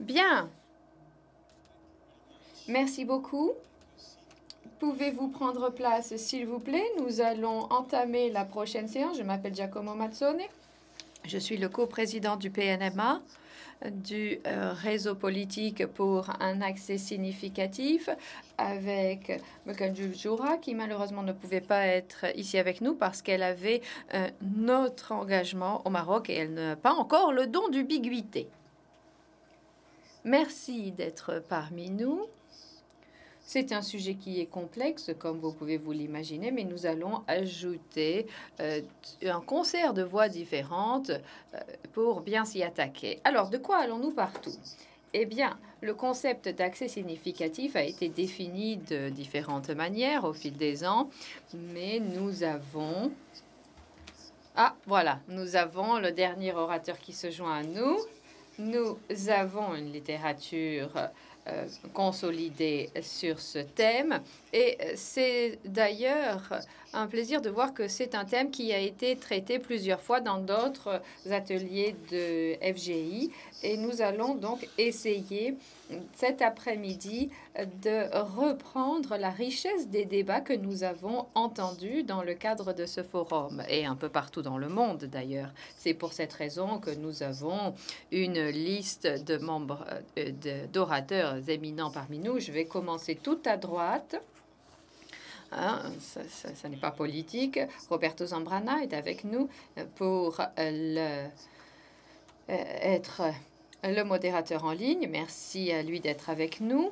Bien. Merci beaucoup. Pouvez-vous prendre place, s'il vous plaît Nous allons entamer la prochaine séance. Je m'appelle Giacomo Mazzone. Je suis le co-président du PNMA, du euh, réseau politique pour un accès significatif, avec Mekanju Joura, qui malheureusement ne pouvait pas être ici avec nous parce qu'elle avait euh, notre engagement au Maroc et elle n'a pas encore le don d'ubiguïté. Merci d'être parmi nous. C'est un sujet qui est complexe, comme vous pouvez vous l'imaginer, mais nous allons ajouter euh, un concert de voix différentes euh, pour bien s'y attaquer. Alors, de quoi allons-nous partout eh bien, le concept d'accès significatif a été défini de différentes manières au fil des ans, mais nous avons... Ah, voilà, nous avons le dernier orateur qui se joint à nous. Nous avons une littérature euh, consolidée sur ce thème et euh, c'est d'ailleurs un plaisir de voir que c'est un thème qui a été traité plusieurs fois dans d'autres ateliers de FGI. Et nous allons donc essayer cet après-midi de reprendre la richesse des débats que nous avons entendus dans le cadre de ce forum et un peu partout dans le monde d'ailleurs. C'est pour cette raison que nous avons une liste de membres, euh, d'orateurs éminents parmi nous. Je vais commencer tout à droite. Hein, ça, n'est pas politique. Roberto Zambrana est avec nous pour euh, euh, être euh, le modérateur en ligne. Merci à lui d'être avec nous.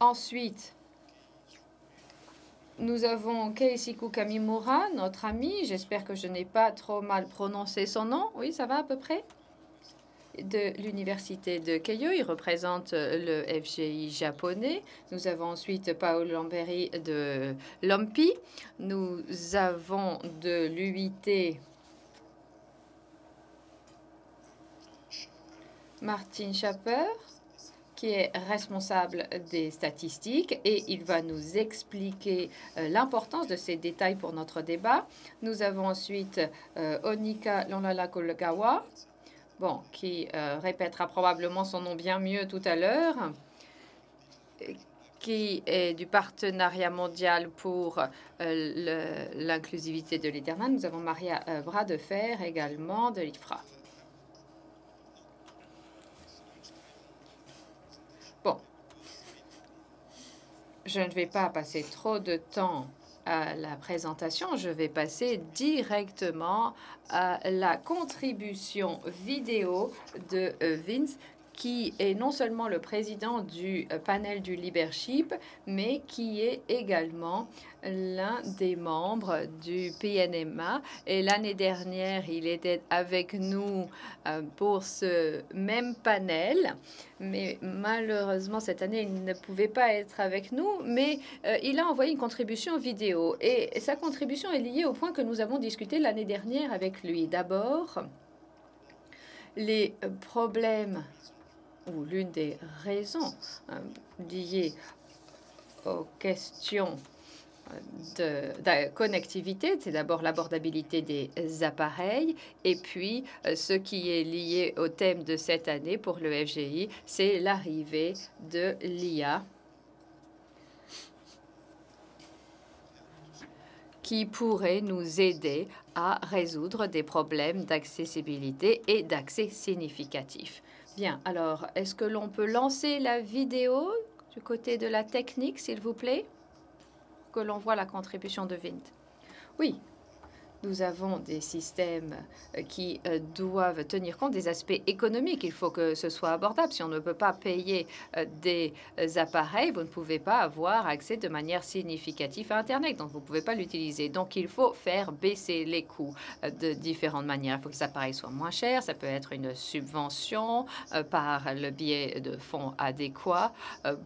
Ensuite, nous avons Keisiku Kamimura, notre ami. J'espère que je n'ai pas trop mal prononcé son nom. Oui, ça va à peu près de l'université de Keio. Il représente euh, le FGI japonais. Nous avons ensuite Paolo Lamberi de l'OMPI. Nous avons de l'UIT Martin Schaper, qui est responsable des statistiques et il va nous expliquer euh, l'importance de ces détails pour notre débat. Nous avons ensuite euh, Onika Lonala Kolgawa, bon, qui euh, répétera probablement son nom bien mieux tout à l'heure, qui est du partenariat mondial pour euh, l'inclusivité de l'Éternel. Nous avons Maria euh, Bras de Fer également de l'IFRA. Bon, je ne vais pas passer trop de temps à la présentation, je vais passer directement à la contribution vidéo de euh, Vince qui est non seulement le président du euh, panel du leadership, mais qui est également l'un des membres du PNMA. Et l'année dernière, il était avec nous euh, pour ce même panel. Mais malheureusement, cette année, il ne pouvait pas être avec nous. Mais euh, il a envoyé une contribution vidéo. Et sa contribution est liée au point que nous avons discuté l'année dernière avec lui. D'abord, les problèmes ou l'une des raisons euh, liées aux questions euh, de, connectivité, c'est d'abord l'abordabilité des appareils, et puis euh, ce qui est lié au thème de cette année pour le FGI, c'est l'arrivée de l'IA qui pourrait nous aider à résoudre des problèmes d'accessibilité et d'accès significatif. Bien, alors, est-ce que l'on peut lancer la vidéo du côté de la technique, s'il vous plaît, que l'on voit la contribution de Vint Oui, nous avons des systèmes euh, qui euh, doivent tenir compte des aspects économiques. Il faut que ce soit abordable. Si on ne peut pas payer euh, des appareils, vous ne pouvez pas avoir accès de manière significative à Internet. Donc, vous ne pouvez pas l'utiliser. Donc, il faut faire baisser les coûts de différentes manières. Il faut que les appareils soient moins chers. Ça peut être une subvention par le biais de fonds adéquats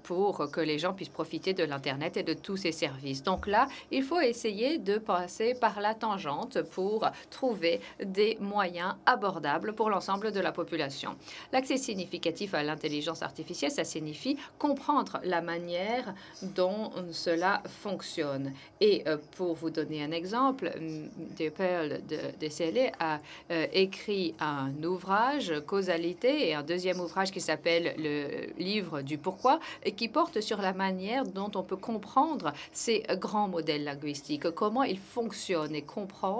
pour que les gens puissent profiter de l'Internet et de tous ces services. Donc là, il faut essayer de passer par la tangente pour trouver des moyens abordables pour l'ensemble de la population. L'accès significatif à l'intelligence artificielle, ça signifie comprendre la manière dont cela fonctionne. Et euh, pour vous donner un exemple, Deppel de, de a euh, écrit un ouvrage, Causalité, et un deuxième ouvrage qui s'appelle Le livre du pourquoi, et qui porte sur la manière dont on peut comprendre ces grands modèles linguistiques, comment ils fonctionnent et comprendre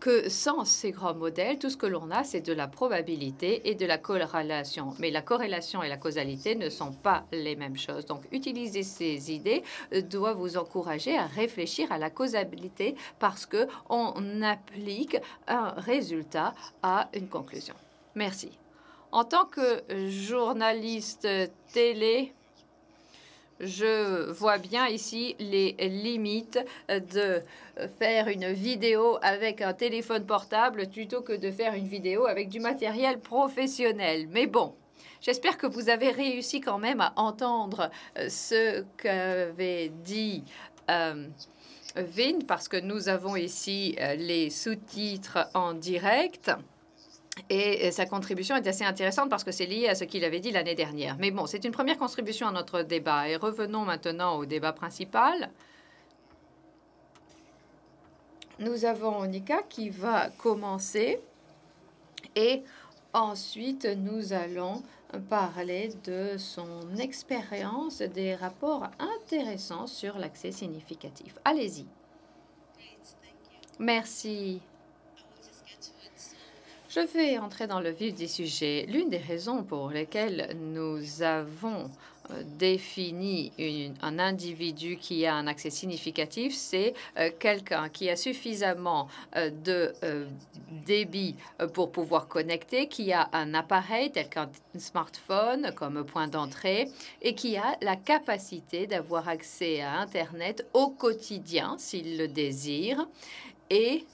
que sans ces grands modèles, tout ce que l'on a, c'est de la probabilité et de la corrélation. Mais la corrélation et la causalité ne sont pas les mêmes choses. Donc, utiliser ces idées euh, doit vous encourager à réfléchir à la causalité parce que on applique un résultat à une conclusion. Merci. En tant que journaliste télé, je vois bien ici les limites de faire une vidéo avec un téléphone portable plutôt que de faire une vidéo avec du matériel professionnel. Mais bon. J'espère que vous avez réussi quand même à entendre euh, ce qu'avait dit euh, Vin, parce que nous avons ici euh, les sous-titres en direct. Et sa contribution est assez intéressante parce que c'est lié à ce qu'il avait dit l'année dernière. Mais bon, c'est une première contribution à notre débat. Et revenons maintenant au débat principal. Nous avons Nika qui va commencer et ensuite nous allons parler de son expérience des rapports intéressants sur l'accès significatif. Allez-y. Merci. Je vais entrer dans le vif du sujet. L'une des raisons pour lesquelles nous avons euh, défini un individu qui a un accès significatif, c'est euh, quelqu'un qui a suffisamment euh, de débit pour pouvoir connecter, qui a un appareil tel qu'un smartphone comme point d'entrée et qui a la capacité d'avoir accès à Internet au quotidien s'il le désire et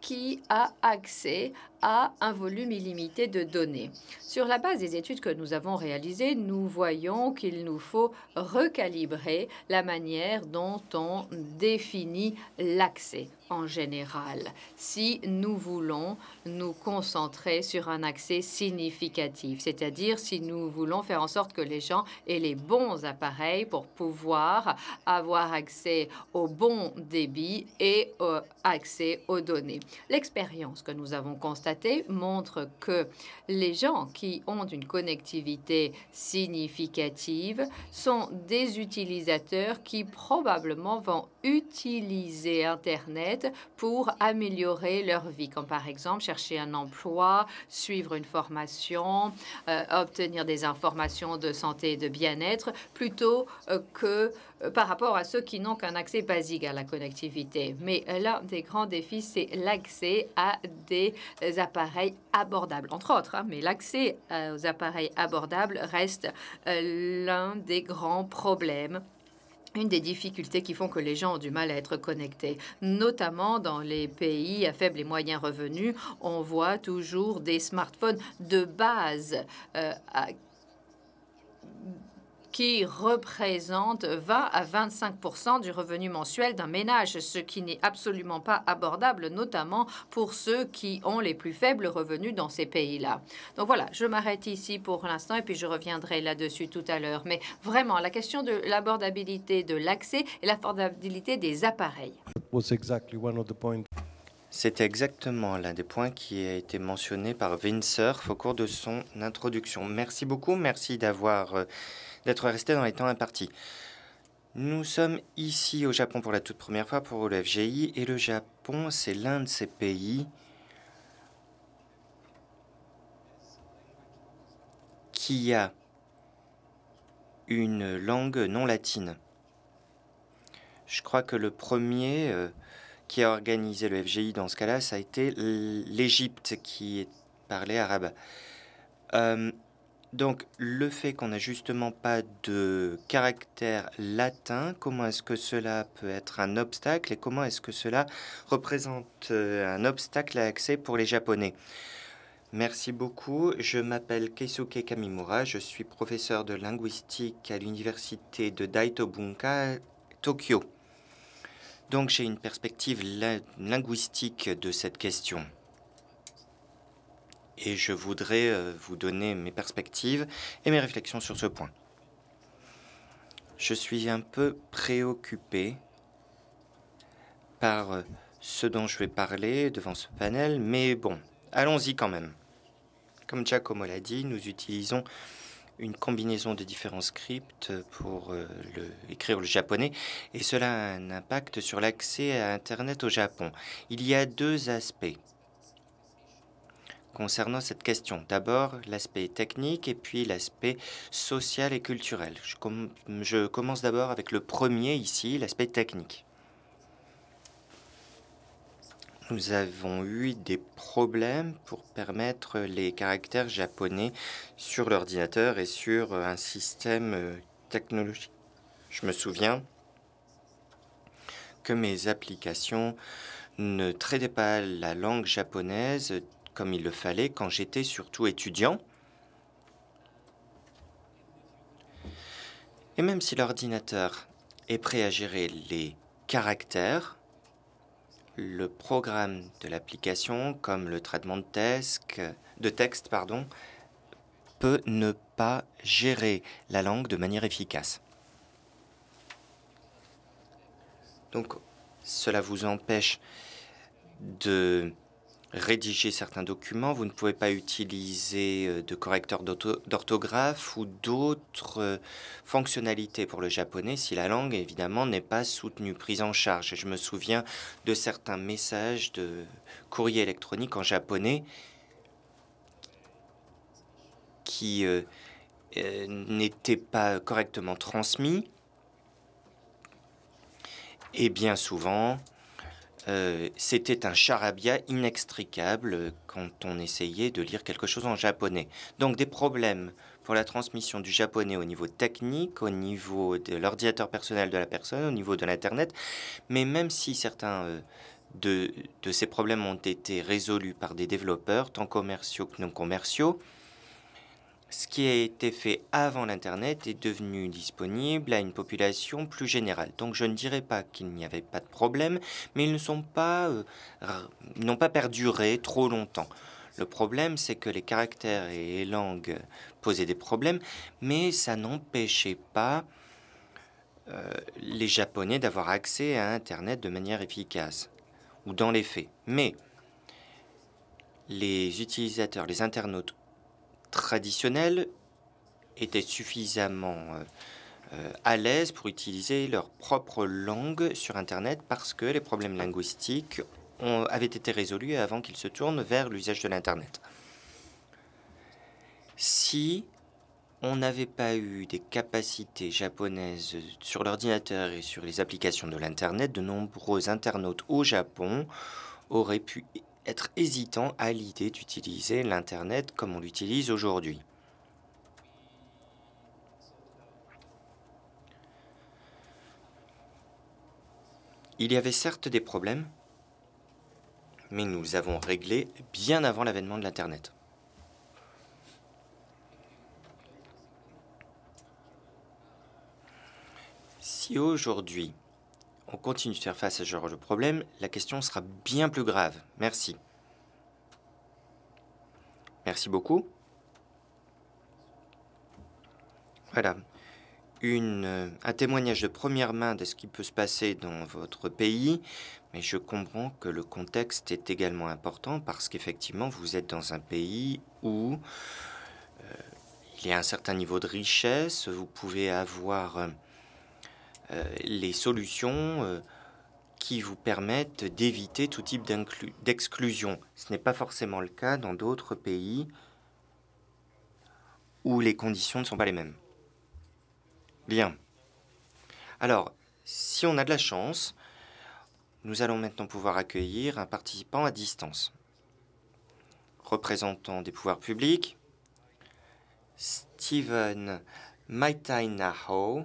qui a accès à un volume illimité de données. Sur la base des études que nous avons réalisées, nous voyons qu'il nous faut recalibrer la manière dont on définit l'accès en général, si nous voulons nous concentrer sur un accès significatif, c'est-à-dire si nous voulons faire en sorte que les gens aient les bons appareils pour pouvoir avoir accès au bon débit et euh, accès aux données. L'expérience que nous avons constatée montre que les gens qui ont une connectivité significative sont des utilisateurs qui probablement vont utiliser Internet pour améliorer leur vie, comme par exemple chercher un emploi, suivre une formation, euh, obtenir des informations de santé et de bien-être, plutôt euh, que euh, par rapport à ceux qui n'ont qu'un accès basique à la connectivité. Mais euh, l'un des grands défis, c'est l'accès à des euh, appareils abordables, entre autres. Hein, mais l'accès aux appareils abordables reste l'un des grands problèmes une des difficultés qui font que les gens ont du mal à être connectés, notamment dans les pays à faible et moyen revenu, on voit toujours des smartphones de base qui représente 20 à 25 du revenu mensuel d'un ménage, ce qui n'est absolument pas abordable, notamment pour ceux qui ont les plus faibles revenus dans ces pays-là. Donc voilà, je m'arrête ici pour l'instant et puis je reviendrai là-dessus tout à l'heure. Mais vraiment, la question de l'abordabilité de l'accès et l'abordabilité des appareils. C'était exactement l'un des points qui a été mentionné par Vinsurf au cours de son introduction. Merci beaucoup, merci d'avoir euh, d'être resté dans les temps impartis. Nous sommes ici au Japon pour la toute première fois pour le FGI et le Japon, c'est l'un de ces pays qui a une langue non latine. Je crois que le premier euh, qui a organisé le FGI dans ce cas-là, ça a été l'Égypte qui parlait arabe. Euh, donc le fait qu'on n'a justement pas de caractère latin, comment est-ce que cela peut être un obstacle et comment est-ce que cela représente euh, un obstacle à accès pour les Japonais Merci beaucoup. Je m'appelle Keisuke Kamimura. Je suis professeur de linguistique à l'université de Daitobunka, Tokyo. Donc j'ai une perspective linguistique de cette question et je voudrais euh, vous donner mes perspectives et mes réflexions sur ce point. Je suis un peu préoccupé par euh, ce dont je vais parler devant ce panel, mais bon, allons-y quand même. Comme Giacomo l'a dit, nous utilisons une combinaison de différents scripts pour euh, écrire le japonais, et cela a un impact sur l'accès à Internet au Japon. Il y a deux aspects concernant cette question. D'abord l'aspect technique et puis l'aspect social et culturel. Je, commence d'abord avec le premier ici, l'aspect technique. Nous avons eu des problèmes pour permettre les caractères japonais sur l'ordinateur et sur euh, un système euh, technologique. Je me souviens que mes applications ne traitaient pas la langue japonaise comme il le fallait quand j'étais surtout étudiant. Et même si l'ordinateur est prêt à gérer les caractères, le programme de l'application, comme le traitement de, de texte, pardon, peut ne pas gérer la langue de manière efficace. Donc, cela vous empêche de rédiger certains documents, vous ne pouvez pas utiliser euh, de correcteur d'orthographe ou d'autres euh, fonctionnalités pour le japonais si la langue, évidemment, n'est pas soutenue, prise en charge. je me souviens de certains messages de courrier électronique en japonais qui euh, n'étaient pas correctement transmis. Et bien souvent, euh, c'était un charabia inextricable quand on essayait de lire quelque chose en japonais. Donc des problèmes pour la transmission du japonais au niveau technique, au niveau de l'ordinateur personnel de la personne, au niveau de l'Internet. Mais même si certains euh, de ces problèmes ont été résolus par des développeurs, tant commerciaux que non commerciaux, ce qui a été fait avant l'Internet est devenu disponible à une population plus générale. Donc je ne dirais pas qu'il n'y avait pas de problème, mais ils ne sont pas, euh, n'ont pas perduré trop longtemps. Le problème, c'est que les caractères et les langues posaient des problèmes, mais ça n'empêchait pas euh, les Japonais d'avoir accès à Internet de manière efficace, ou dans les faits. Mais les utilisateurs, les internautes traditionnels étaient suffisamment euh, euh, à l'aise pour utiliser leur propre langue sur Internet parce que les problèmes linguistiques avaient été résolus avant qu'ils se tournent vers l'usage de l'Internet. Si on n'avait pas eu des capacités japonaises sur l'ordinateur et sur les applications de l'Internet, de nombreux internautes au Japon auraient pu être hésitant à l'idée d'utiliser l'Internet comme on l'utilise aujourd'hui. Il y avait certes des problèmes, mais nous les avons réglés bien avant l'avènement de l'Internet. Si aujourd'hui on continue de faire face à ce genre de problème, la question sera bien plus grave. Merci. Merci beaucoup. Voilà. Euh, un témoignage de première main de ce qui peut se passer dans votre pays, mais je comprends que le contexte est également important parce qu'effectivement, vous êtes dans un pays où euh, il y a un certain niveau de richesse, vous pouvez avoir... Euh, euh, les solutions euh, qui vous permettent d'éviter tout type d'exclusion. Ce n'est pas forcément le cas dans d'autres pays où les conditions ne sont pas les mêmes. Bien. Alors, si on a de la chance, nous allons maintenant pouvoir accueillir un participant à distance. Représentant des pouvoirs publics, Steven Maitainaho,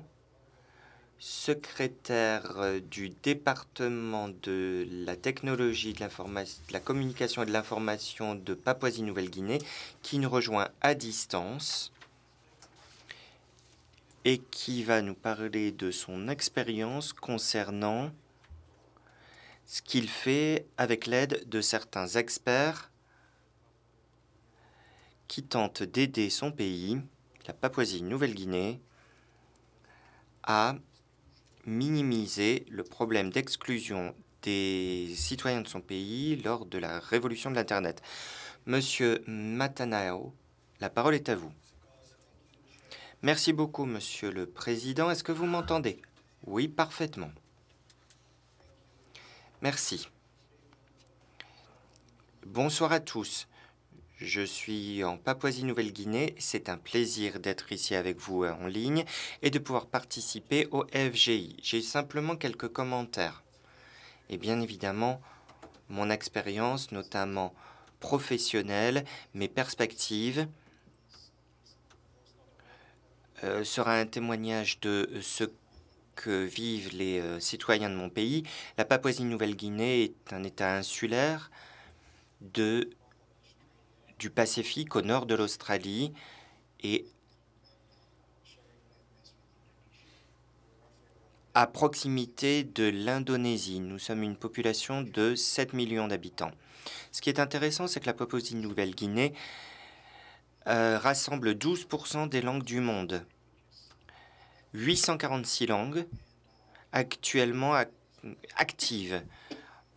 secrétaire euh, du département de la technologie, de, de la communication et de l'information de Papouasie-Nouvelle-Guinée, qui nous rejoint à distance et qui va nous parler de son expérience concernant ce qu'il fait avec l'aide de certains experts qui tentent d'aider son pays, la Papouasie-Nouvelle-Guinée, à minimiser le problème d'exclusion des citoyens de son pays lors de la révolution de l'Internet. Monsieur Matanao, la parole est à vous. Merci beaucoup, Monsieur le Président. Est-ce que vous m'entendez Oui, parfaitement. Merci. Bonsoir à tous. Je suis en Papouasie-Nouvelle-Guinée. C'est un plaisir d'être ici avec vous euh, en ligne et de pouvoir participer au FGI. J'ai simplement quelques commentaires. Et bien évidemment, mon expérience, notamment professionnelle, mes perspectives, euh, sera un témoignage de euh, ce que vivent les citoyens de mon pays. La Papouasie-Nouvelle-Guinée est un État insulaire de du Pacifique au nord de l'Australie et à proximité de l'Indonésie. Nous sommes une population de 7 millions d'habitants. Ce qui est intéressant, c'est que la Papouasie-Nouvelle-Guinée euh, rassemble 12% des langues du monde. 846 langues actuellement actives.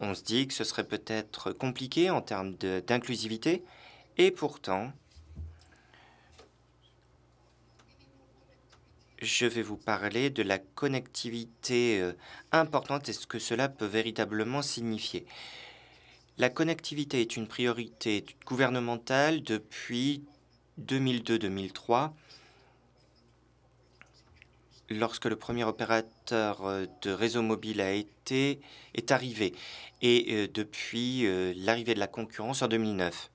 On se dit que ce serait peut-être compliqué en termes d'inclusivité, et pourtant, je vais vous parler de la connectivité euh, importante et ce que cela peut véritablement signifier. La connectivité est une priorité gouvernementale depuis 2002-2003, lorsque le premier opérateur euh, de réseau mobile a été, est arrivé, et euh, depuis l'arrivée de la concurrence en 2009.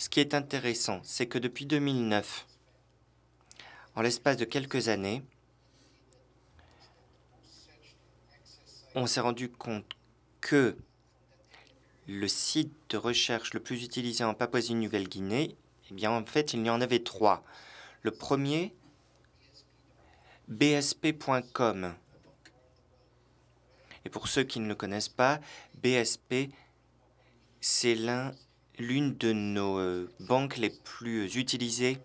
Ce qui est intéressant, c'est que depuis 2009, en l'espace de quelques années, on s'est rendu compte que le site de recherche le plus utilisé en Papouasie-Nouvelle-Guinée, eh bien en fait, il y en avait trois. Le premier, bsp.com. Et pour ceux qui ne le connaissent pas, BSP, c'est l'un l'une de nos euh, banques les plus utilisées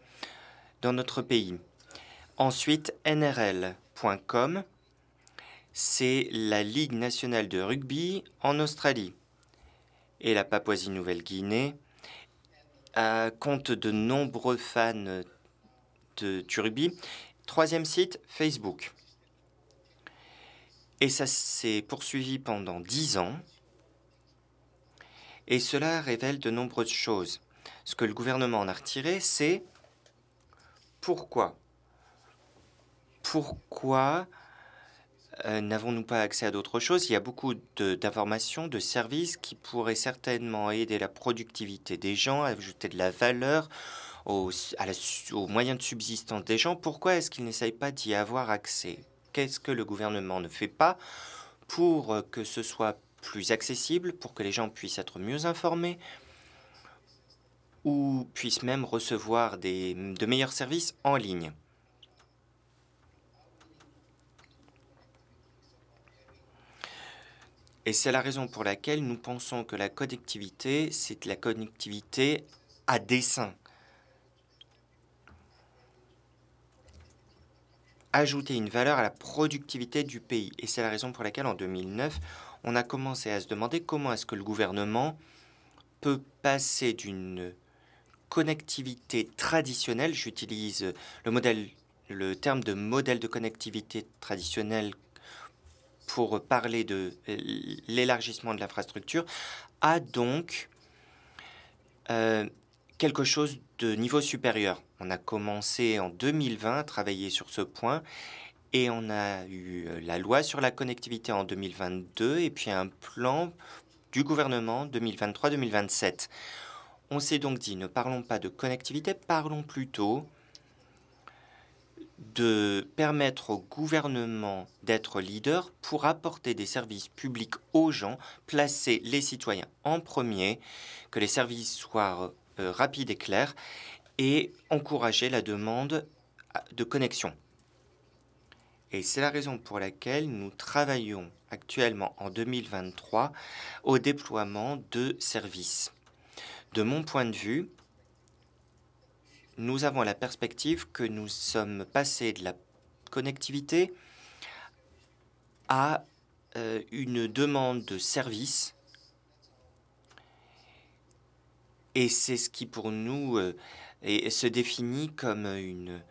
dans notre pays. Ensuite, nrl.com, c'est la Ligue nationale de rugby en Australie. Et la Papouasie-Nouvelle-Guinée compte de nombreux fans de, du rugby. Troisième site, Facebook. Et ça s'est poursuivi pendant dix ans. Et cela révèle de nombreuses choses. Ce que le gouvernement en a retiré, c'est pourquoi Pourquoi euh, n'avons-nous pas accès à d'autres choses Il y a beaucoup d'informations, de, services qui pourraient certainement aider la productivité des gens, ajouter de la valeur aux, à aux moyens de subsistance des gens. Pourquoi est-ce qu'ils n'essayent pas d'y avoir accès Qu'est-ce que le gouvernement ne fait pas pour euh, que ce soit plus accessible pour que les gens puissent être mieux informés ou puissent même recevoir des, de meilleurs services en ligne. Et c'est la raison pour laquelle nous pensons que la connectivité, c'est la connectivité à dessein. Ajouter une valeur à la productivité du pays. Et c'est la raison pour laquelle en 2009, on a commencé à se demander comment est-ce que le gouvernement peut passer d'une connectivité traditionnelle, j'utilise le modèle, le terme de modèle de connectivité traditionnelle pour parler de l'élargissement de l'infrastructure, à donc euh, quelque chose de niveau supérieur. On a commencé en 2020 à travailler sur ce point et on a eu euh, la loi sur la connectivité en 2022 et puis un plan du gouvernement 2023-2027. On s'est donc dit, ne parlons pas de connectivité, parlons plutôt de permettre au gouvernement d'être leader pour apporter des services publics aux gens, placer les citoyens en premier, que les services soient euh, rapides et clairs, et encourager la demande euh, de connexion. Et c'est la raison pour laquelle nous travaillons actuellement en 2023 au déploiement de services. De mon point de vue, nous avons la perspective que nous sommes passés de la connectivité à euh, une demande de service. Et c'est ce qui pour nous euh, se définit comme une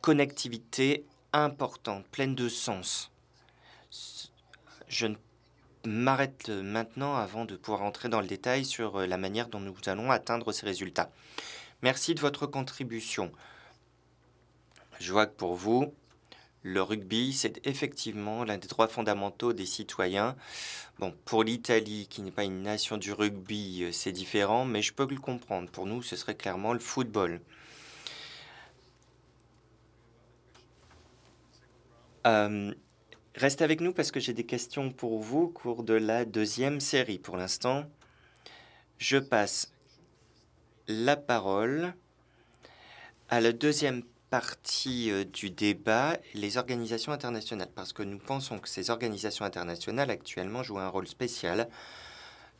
connectivité importante, pleine de sens. Je m'arrête maintenant avant de pouvoir entrer dans le détail sur euh, la manière dont nous allons atteindre ces résultats. Merci de votre contribution. Je vois que pour vous, le rugby, c'est effectivement l'un des droits fondamentaux des citoyens. Bon, pour l'Italie, qui n'est pas une nation du rugby, euh, c'est différent, mais je peux le comprendre. Pour nous, ce serait clairement le football. Euh, restez avec nous parce que j'ai des questions pour vous au cours de la deuxième série. Pour l'instant, je passe la parole à la deuxième partie euh, du débat, les organisations internationales, parce que nous pensons que ces organisations internationales actuellement jouent un rôle spécial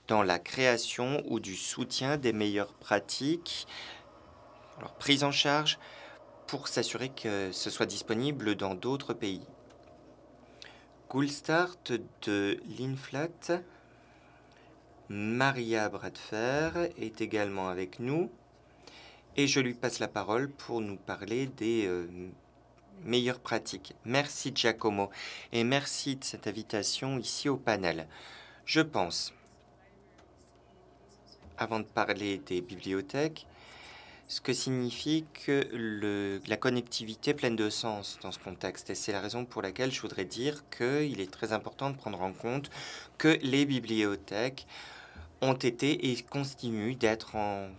dans la création ou du soutien des meilleures pratiques, leur prise en charge, pour s'assurer que ce soit disponible dans d'autres pays. Goulstart de l'INFLAT, Maria Bradfer est également avec nous et je lui passe la parole pour nous parler des euh, meilleures pratiques. Merci Giacomo et merci de cette invitation ici au panel. Je pense, avant de parler des bibliothèques, ce que signifie que le, la connectivité pleine de sens dans ce contexte. Et c'est la raison pour laquelle je voudrais dire qu'il est très important de prendre en compte que les bibliothèques ont été et continuent d'être en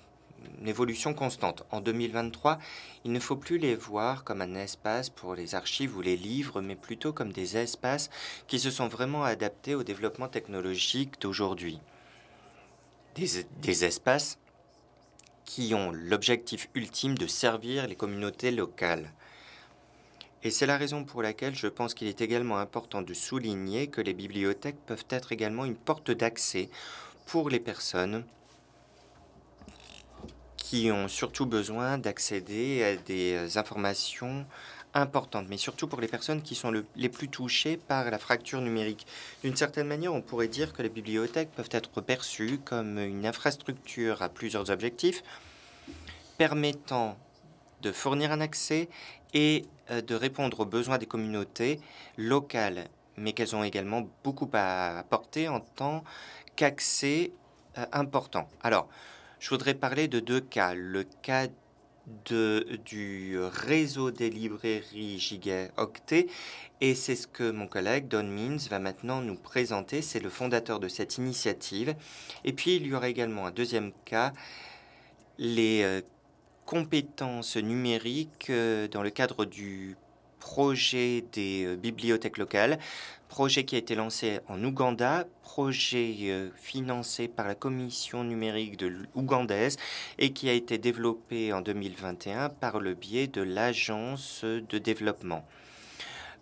évolution constante. En 2023, il ne faut plus les voir comme un espace pour les archives ou les livres, mais plutôt comme des espaces qui se sont vraiment adaptés au développement technologique d'aujourd'hui. des, espaces qui ont l'objectif ultime de servir les communautés locales. Et c'est la raison pour laquelle je pense qu'il est également important de souligner que les bibliothèques peuvent être également une porte d'accès pour les personnes qui ont surtout besoin d'accéder à des euh, informations importante, mais surtout pour les personnes qui sont les plus touchées par la fracture numérique. D'une certaine manière, on pourrait dire que les bibliothèques peuvent être perçues comme une infrastructure à plusieurs objectifs, permettant de fournir un accès et euh, de répondre aux besoins des communautés locales, mais qu'elles ont également beaucoup à apporter en tant qu'accès euh, important. Alors, je voudrais parler de deux cas, le cas de, du réseau des librairies Giga Octet. Et c'est ce que mon collègue Don Means va maintenant nous présenter. C'est le fondateur de cette initiative. Et puis il y aura également un deuxième cas, les euh, compétences numériques euh, dans le cadre du projet des euh, bibliothèques locales, projet qui a été lancé en Ouganda, projet euh, financé par la commission numérique de l'Ougandaise et qui a été développé en 2021 par le biais de l'agence de développement.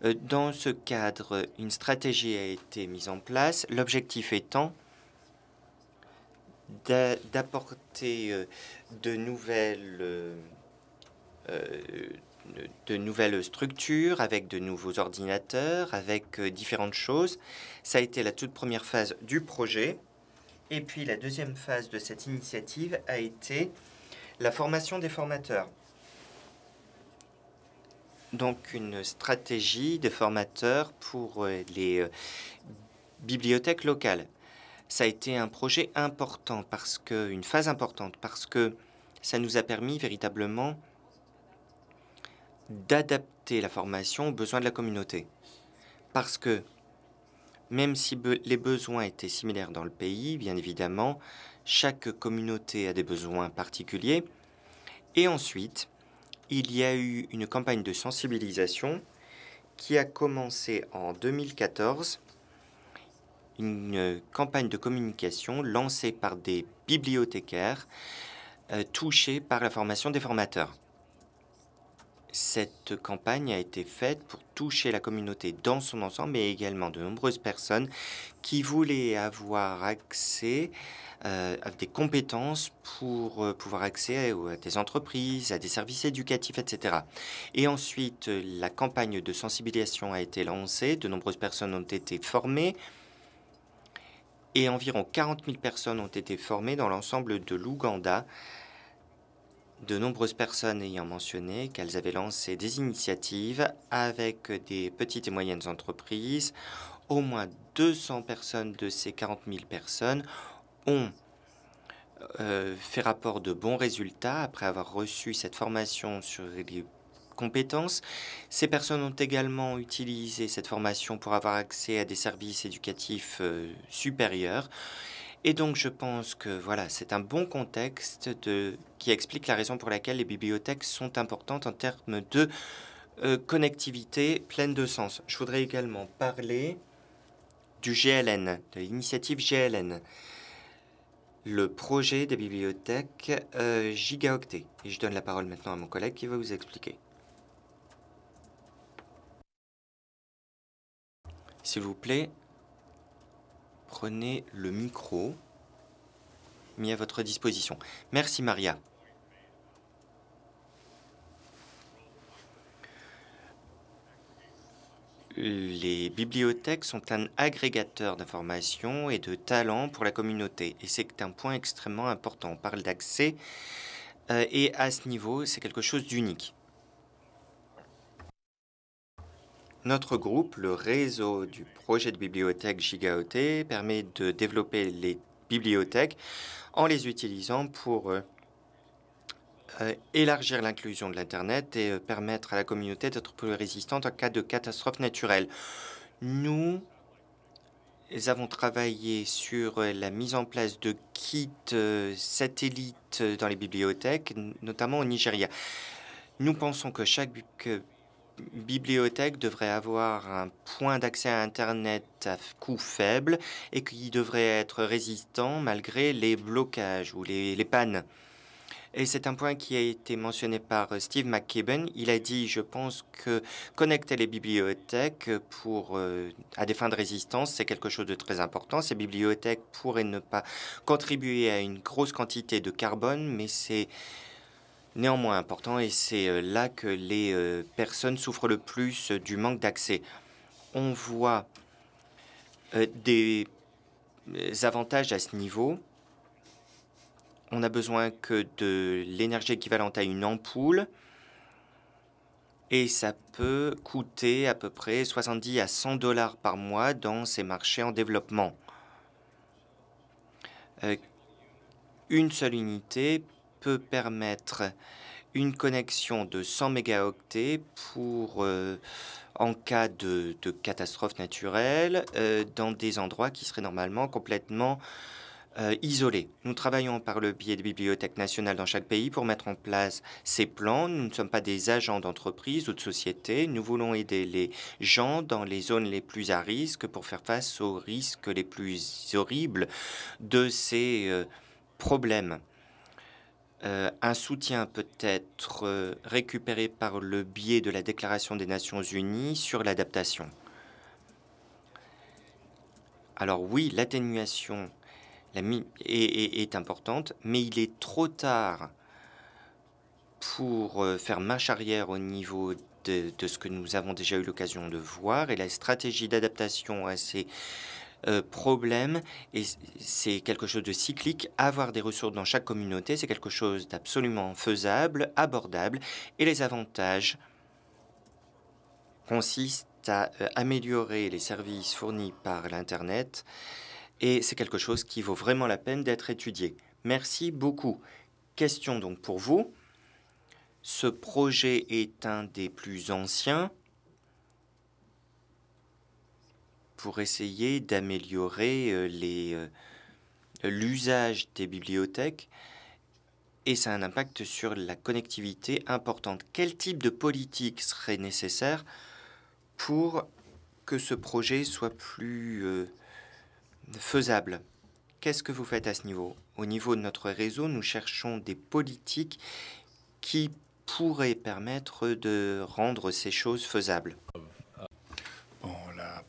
Euh, dans ce cadre, une stratégie a été mise en place, l'objectif étant d'apporter de nouvelles de nouvelles structures, avec de nouveaux ordinateurs, avec euh, différentes choses. Ça a été la toute première phase du projet. Et puis la deuxième phase de cette initiative a été la formation des formateurs. Donc une stratégie de formateurs pour euh, les euh, bibliothèques locales. Ça a été un projet important parce que une phase importante parce que ça nous a permis véritablement d'adapter la formation aux besoins de la communauté. Parce que même si les besoins étaient similaires dans le pays, bien évidemment, chaque communauté a des besoins particuliers. Et ensuite, il y a eu une campagne de sensibilisation qui a commencé en 2014, une campagne de communication lancée par des bibliothécaires euh, touchés par la formation des formateurs. Cette campagne a été faite pour toucher la communauté dans son ensemble, mais également de nombreuses personnes qui voulaient avoir accès euh, à des compétences pour euh, pouvoir accéder à des entreprises, à des services éducatifs, etc. Et ensuite, la campagne de sensibilisation a été lancée, de nombreuses personnes ont été formées, et environ 40 000 personnes ont été formées dans l'ensemble de l'Ouganda de nombreuses personnes ayant mentionné qu'elles avaient lancé des initiatives avec des petites et moyennes entreprises, au moins 200 personnes de ces 40 000 personnes ont euh, fait rapport de bons résultats après avoir reçu cette formation sur les compétences. Ces personnes ont également utilisé cette formation pour avoir accès à des services éducatifs euh, supérieurs et donc je pense que voilà, c'est un bon contexte qui explique la raison pour laquelle les bibliothèques sont importantes en termes de euh, connectivité pleine de sens. Je voudrais également parler du GLN, de l'initiative GLN, le projet des bibliothèques euh, gigaoctets. Et je donne la parole maintenant à mon collègue qui va vous expliquer. S'il vous plaît, Prenez le micro mis à votre disposition. Merci Maria. Les bibliothèques sont un agrégateur d'informations et de talents pour la communauté et c'est un point extrêmement important. On parle d'accès euh, et à ce niveau, c'est quelque chose d'unique. Notre groupe, le réseau du projet de bibliothèque GigaOT, permet de développer les bibliothèques en les utilisant pour euh, euh, élargir l'inclusion de l'Internet et euh, permettre à la communauté d'être plus résistante en cas de catastrophe naturelle. Nous avons travaillé sur la mise en place de kits satellites dans les bibliothèques, notamment au Nigeria. Nous pensons que chaque bibliothèque devrait avoir un point d'accès à Internet à coût faible et qui devrait être résistant malgré les blocages ou les, pannes. Et c'est un point qui a été mentionné par euh, Steve McKibben. Il a dit, je pense que connecter les bibliothèques pour, euh, à des fins de résistance, c'est quelque chose de très important. Ces bibliothèques pourraient ne pas contribuer à une grosse quantité de carbone, mais c'est néanmoins important et c'est euh, là que les euh, personnes souffrent le plus euh, du manque d'accès. On voit des avantages à ce niveau. On a besoin que de l'énergie équivalente à une ampoule et ça peut coûter à peu près 70 à 100 dollars par mois dans ces marchés en développement. une seule unité peut permettre une connexion de 100 mégaoctets pour, euh, en cas de, catastrophe naturelle euh, dans des endroits qui seraient normalement complètement euh, isolés. Nous travaillons par le biais des bibliothèques nationales dans chaque pays pour mettre en place ces plans. Nous ne sommes pas des agents d'entreprise ou de société. Nous voulons aider les gens dans les zones les plus à risque pour faire face aux risques les plus horribles de ces problèmes. Euh, un soutien peut être euh, récupéré par le biais de la Déclaration des Nations Unies sur l'adaptation. Alors oui, l'atténuation est, importante, mais il est trop tard pour euh, faire marche arrière au niveau de, ce que nous avons déjà eu l'occasion de voir, et la stratégie d'adaptation à euh, problème et c'est quelque chose de cyclique. Avoir des ressources dans chaque communauté, c'est quelque chose d'absolument faisable, abordable et les avantages consistent à euh, améliorer les services fournis par l'Internet et c'est quelque chose qui vaut vraiment la peine d'être étudié. Merci beaucoup. Question donc pour vous. Ce projet est un des plus anciens pour essayer d'améliorer euh, euh, l'usage des bibliothèques et ça a un impact sur la connectivité importante. Quel type de politique serait nécessaire pour que ce projet soit plus euh, faisable Qu'est-ce que vous faites à ce niveau Au niveau de notre réseau, nous cherchons des politiques qui pourraient permettre de rendre ces choses faisables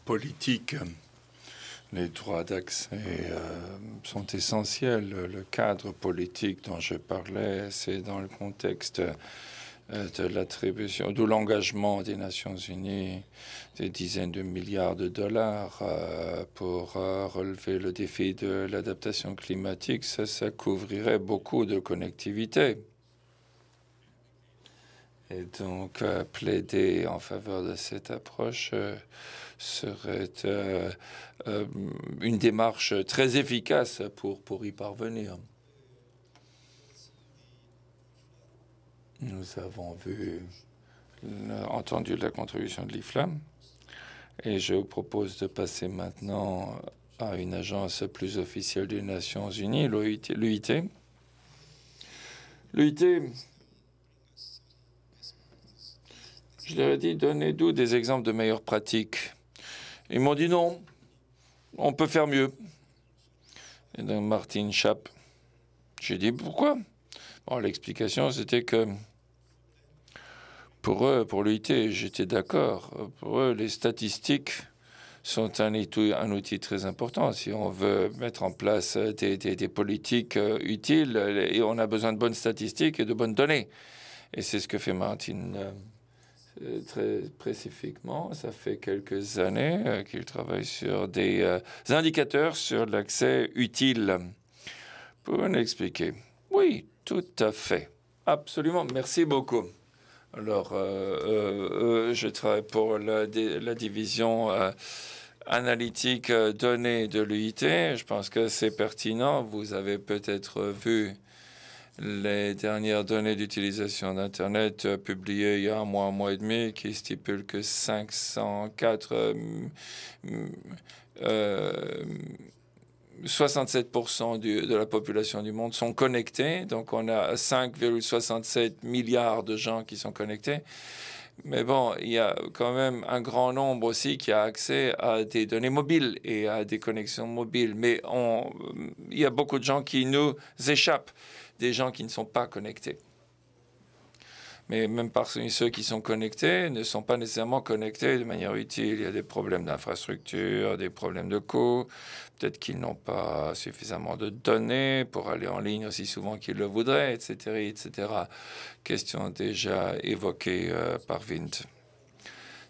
politique, les droits d'accès euh, sont essentiels. Le cadre politique dont je parlais, c'est dans le contexte euh, de l'attribution, d'où l'engagement des Nations Unies des dizaines de milliards de dollars euh, pour relever le défi de l'adaptation climatique, ça, ça couvrirait beaucoup de connectivité. Et donc, plaider en faveur de cette approche serait euh, euh, une démarche très efficace pour, pour y parvenir. Nous avons vu, entendu la contribution de l'IFLAM et je vous propose de passer maintenant à une agence plus officielle des Nations Unies, l'UIT. L'UIT, je leur dit, donnez-nous des exemples de meilleures pratiques ils m'ont dit non, on peut faire mieux. Et donc Martin Schapp, j'ai dit pourquoi L'explication, c'était que pour eux, pour l'UIT, j'étais d'accord. Pour eux, les statistiques sont un, outil très important. Si on veut mettre en place des, politiques euh, utiles, et on a besoin de bonnes statistiques et de bonnes données. Et c'est ce que fait Martine. Euh, euh, très spécifiquement, ça fait quelques années euh, qu'il travaille sur des euh, indicateurs sur l'accès utile. Pour vous m'expliquer Oui, tout à fait. Absolument. Merci beaucoup. Alors, je travaille pour la, la division analytique données de l'UIT. Je pense que c'est pertinent. Vous avez peut-être vu les dernières données d'utilisation d'Internet euh, publiées il y a un mois, un mois et demi, qui stipulent que 504, 67% euh, euh, de la population du monde sont connectés. Donc on a 5,67 milliards de gens qui sont connectés. Mais bon, il y a quand même un grand nombre aussi qui a accès à des données mobiles et à des connexions mobiles. Mais on, il y a beaucoup de gens qui nous échappent, des gens qui ne sont pas connectés mais même parmi ceux qui sont connectés, ne sont pas nécessairement connectés de manière utile. Il y a des problèmes d'infrastructure, des problèmes de coûts, peut-être qu'ils n'ont pas suffisamment de données pour aller en ligne aussi souvent qu'ils le voudraient, etc., etc. Question déjà évoquée euh, par Vint.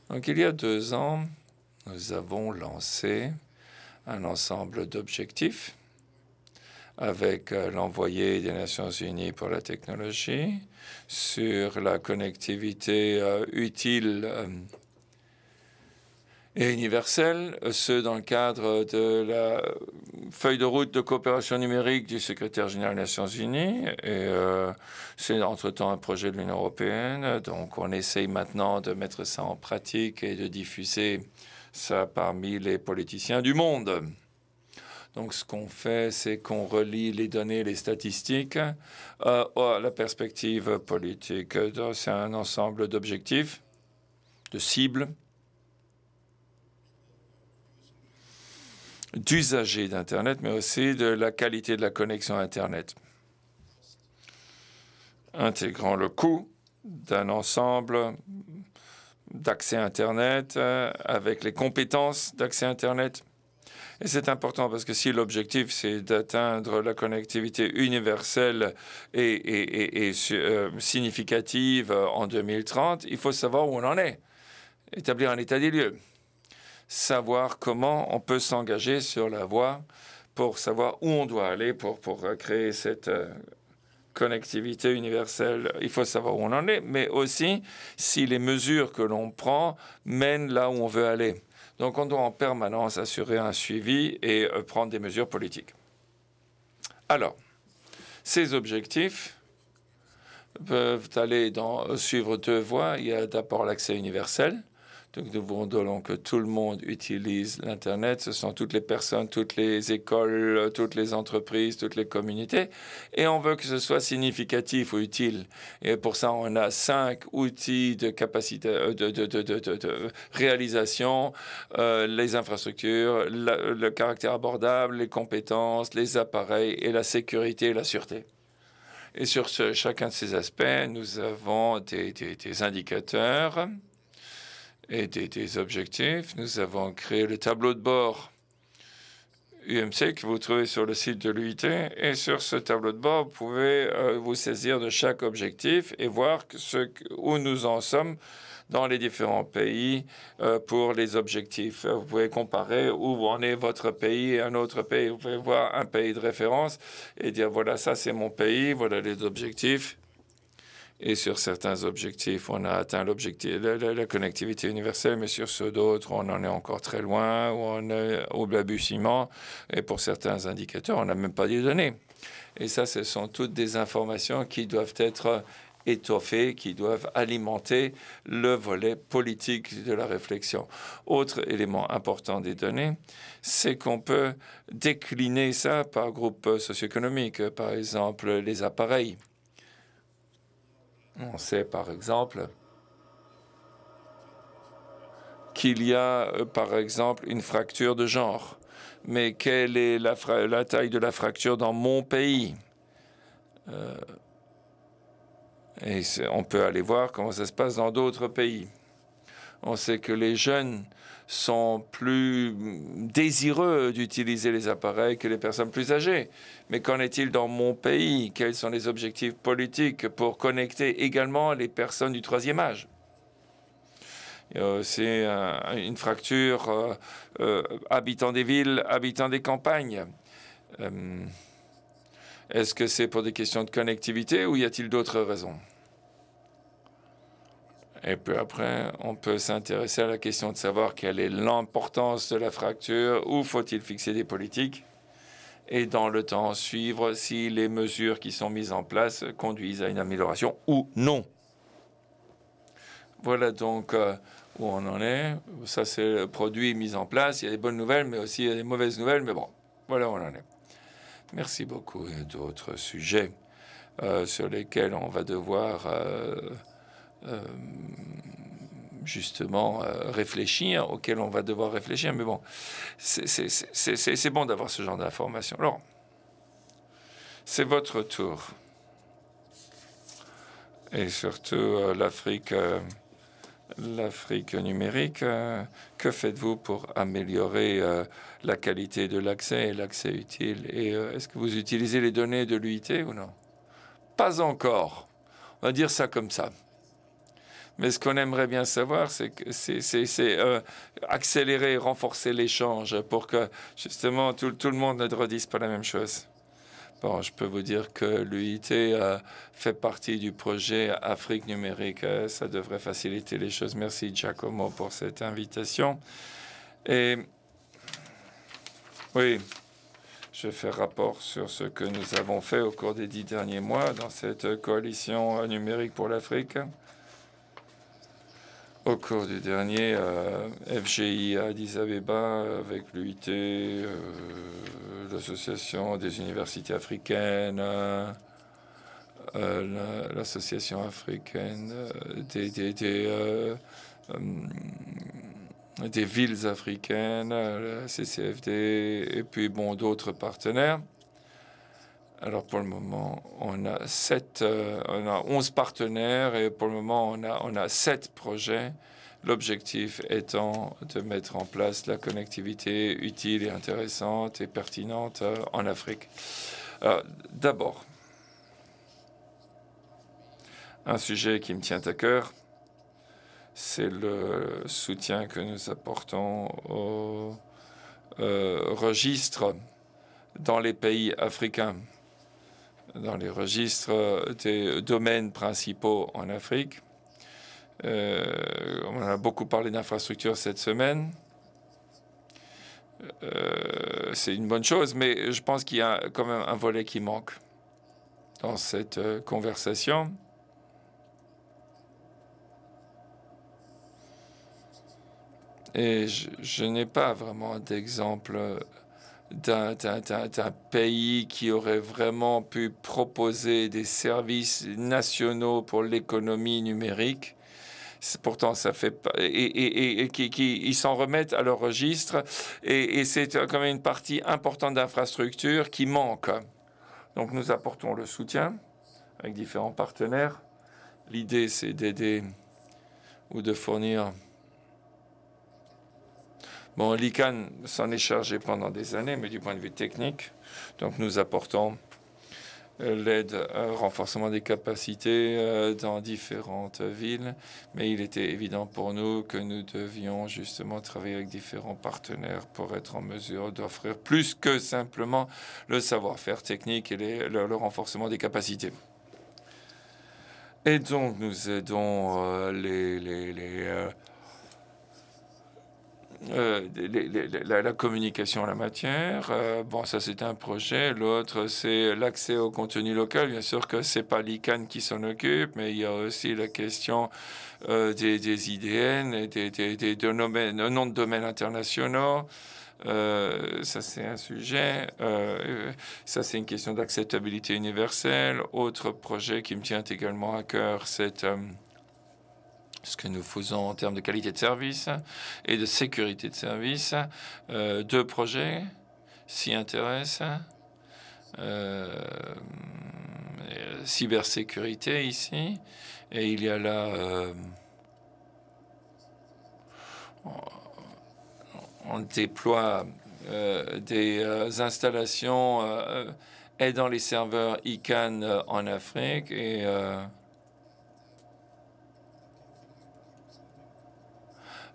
Donc, il y a deux ans, nous avons lancé un ensemble d'objectifs avec euh, l'envoyé des Nations Unies pour la technologie, sur la connectivité euh, utile euh, et universelle, ce dans le cadre de la feuille de route de coopération numérique du secrétaire général des Nations Unies. Et euh, c'est entre-temps un projet de l'Union européenne. Donc on essaye maintenant de mettre ça en pratique et de diffuser ça parmi les politiciens du monde. Donc, ce qu'on fait, c'est qu'on relie les données, les statistiques euh, à la perspective politique. C'est un ensemble d'objectifs, de cibles, d'usagers d'Internet, mais aussi de la qualité de la connexion Internet, intégrant le coût d'un ensemble d'accès Internet, euh, avec les compétences d'accès Internet, et c'est important parce que si l'objectif, c'est d'atteindre la connectivité universelle et, euh, significative euh, en 2030, il faut savoir où on en est, établir un état des lieux, savoir comment on peut s'engager sur la voie pour savoir où on doit aller pour, pour euh, créer cette... connectivité universelle, il faut savoir où on en est, mais aussi si les mesures que l'on prend mènent là où on veut aller. Donc on doit en permanence assurer un suivi et euh, prendre des mesures politiques. Alors, ces objectifs peuvent aller dans, euh, suivre deux voies. Il y a d'abord l'accès universel donc nous voulons que tout le monde utilise l'Internet. Ce sont toutes les personnes, toutes les écoles, toutes les entreprises, toutes les communautés. Et on veut que ce soit significatif ou utile. Et pour ça, on a cinq outils de capacité, euh, de, réalisation, euh, les infrastructures, le caractère abordable, les compétences, les appareils et la sécurité et la sûreté. Et sur chacun de ces aspects, nous avons des indicateurs et des, objectifs. Nous avons créé le tableau de bord UMC que vous trouvez sur le site de l'UIT. Et sur ce tableau de bord, vous pouvez euh, vous saisir de chaque objectif et voir ce, où nous en sommes dans les différents pays euh, pour les objectifs. Vous pouvez comparer où en est votre pays et un autre pays. Vous pouvez voir un pays de référence et dire voilà, ça c'est mon pays, voilà les objectifs. Et sur certains objectifs, on a atteint l'objectif de la, connectivité universelle, mais sur ceux d'autres, on en est encore très loin, ou on est au balbutiement. Et pour certains indicateurs, on n'a même pas des données. Et ça, ce sont toutes des informations qui doivent être étoffées, qui doivent alimenter le volet politique de la réflexion. Autre élément important des données, c'est qu'on peut décliner ça par groupe socio-économique, par exemple les appareils. On sait par exemple qu'il y a euh, par exemple une fracture de genre, mais quelle est la, taille de la fracture dans mon pays euh, Et on peut aller voir comment ça se passe dans d'autres pays. On sait que les jeunes sont plus désireux d'utiliser les appareils que les personnes plus âgées. Mais qu'en est-il dans mon pays Quels sont les objectifs politiques pour connecter également les personnes du troisième âge euh, C'est une fracture euh, euh habitants des villes, habitants des campagnes. Euh, est-ce que c'est pour des questions de connectivité ou y a-t-il d'autres raisons et puis après, on peut s'intéresser à la question de savoir quelle est l'importance de la fracture, où faut-il fixer des politiques, et dans le temps suivre si les mesures qui sont mises en place conduisent à une amélioration ou non. Voilà donc euh, où on en est. Ça, c'est le produit mis en place. Il y a des bonnes nouvelles, mais aussi des mauvaises nouvelles. Mais bon, voilà où on en est. Merci beaucoup. Il y a d'autres sujets euh, sur lesquels on va devoir... Euh, euh, justement euh, réfléchir, auquel on va devoir réfléchir. Mais bon, c'est bon d'avoir ce genre d'informations. Alors, c'est votre tour. Et surtout euh, l'Afrique, l'Afrique numérique. que faites-vous pour améliorer la qualité de l'accès et l'accès utile Et est-ce que vous utilisez les données de l'UIT ou non Pas encore. On va dire ça comme ça. Mais ce qu'on aimerait bien savoir, c'est euh, accélérer et renforcer l'échange pour que justement tout, le monde ne redise pas la même chose. Bon, je peux vous dire que l'UIT euh, fait partie du projet Afrique numérique. Euh, ça devrait faciliter les choses. Merci Giacomo pour cette invitation. Et oui, je fais rapport sur ce que nous avons fait au cours des dix derniers mois dans cette coalition numérique pour l'Afrique au cours du dernier euh, FGI à Addis Abeba avec l'UIT, euh, l'Association des universités africaines, euh, l'Association africaine hum, des, villes africaines, la CCFD et puis bon d'autres partenaires. Alors pour le moment, on a, 11 euh, partenaires et pour le moment, on a, on 7 projets. L'objectif étant de mettre en place la connectivité utile et intéressante et pertinente euh, en Afrique. Euh, d'abord, un sujet qui me tient à cœur, c'est le soutien que nous apportons au registres registre dans les pays africains dans les registres des domaines principaux en Afrique. Euh, on a beaucoup parlé d'infrastructures cette semaine. Euh, c'est une bonne chose, mais je pense qu'il y a quand même un volet qui manque dans cette euh, conversation. Et je n'ai pas vraiment d'exemple d'un pays qui aurait vraiment pu proposer des services nationaux pour l'économie numérique. Pourtant, ça fait pas. Et, et, et, qui, qui, ils s'en remettent à leur registre. Et, c'est quand même une partie importante d'infrastructure qui manque. Donc, nous apportons le soutien avec différents partenaires. L'idée, c'est d'aider ou de fournir Bon, l'ICANN s'en est chargé pendant des années, mais du point de vue technique, donc nous apportons euh, l'aide au euh, renforcement des capacités euh, dans différentes villes, mais il était évident pour nous que nous devions justement travailler avec différents partenaires pour être en mesure d'offrir plus que simplement le savoir-faire technique et le, renforcement des capacités. Et donc nous aidons les, les euh, la, communication en la matière. Euh, bon, ça c'est un projet. L'autre c'est l'accès au contenu local. Bien sûr que c'est pas l'ICANN qui s'en occupe, mais il y a aussi la question euh, des, IDN et des, domaines, noms de domaines internationaux. ça, c'est un sujet. ça, c'est une question d'acceptabilité universelle. Autre projet qui me tient également à cœur, c'est ce que nous faisons en termes de qualité de service et de sécurité de service. Euh, deux projets s'y intéressent. Euh, cybersécurité ici. Et il y a là... Euh, on déploie des installations aidant les serveurs ICANN en Afrique et...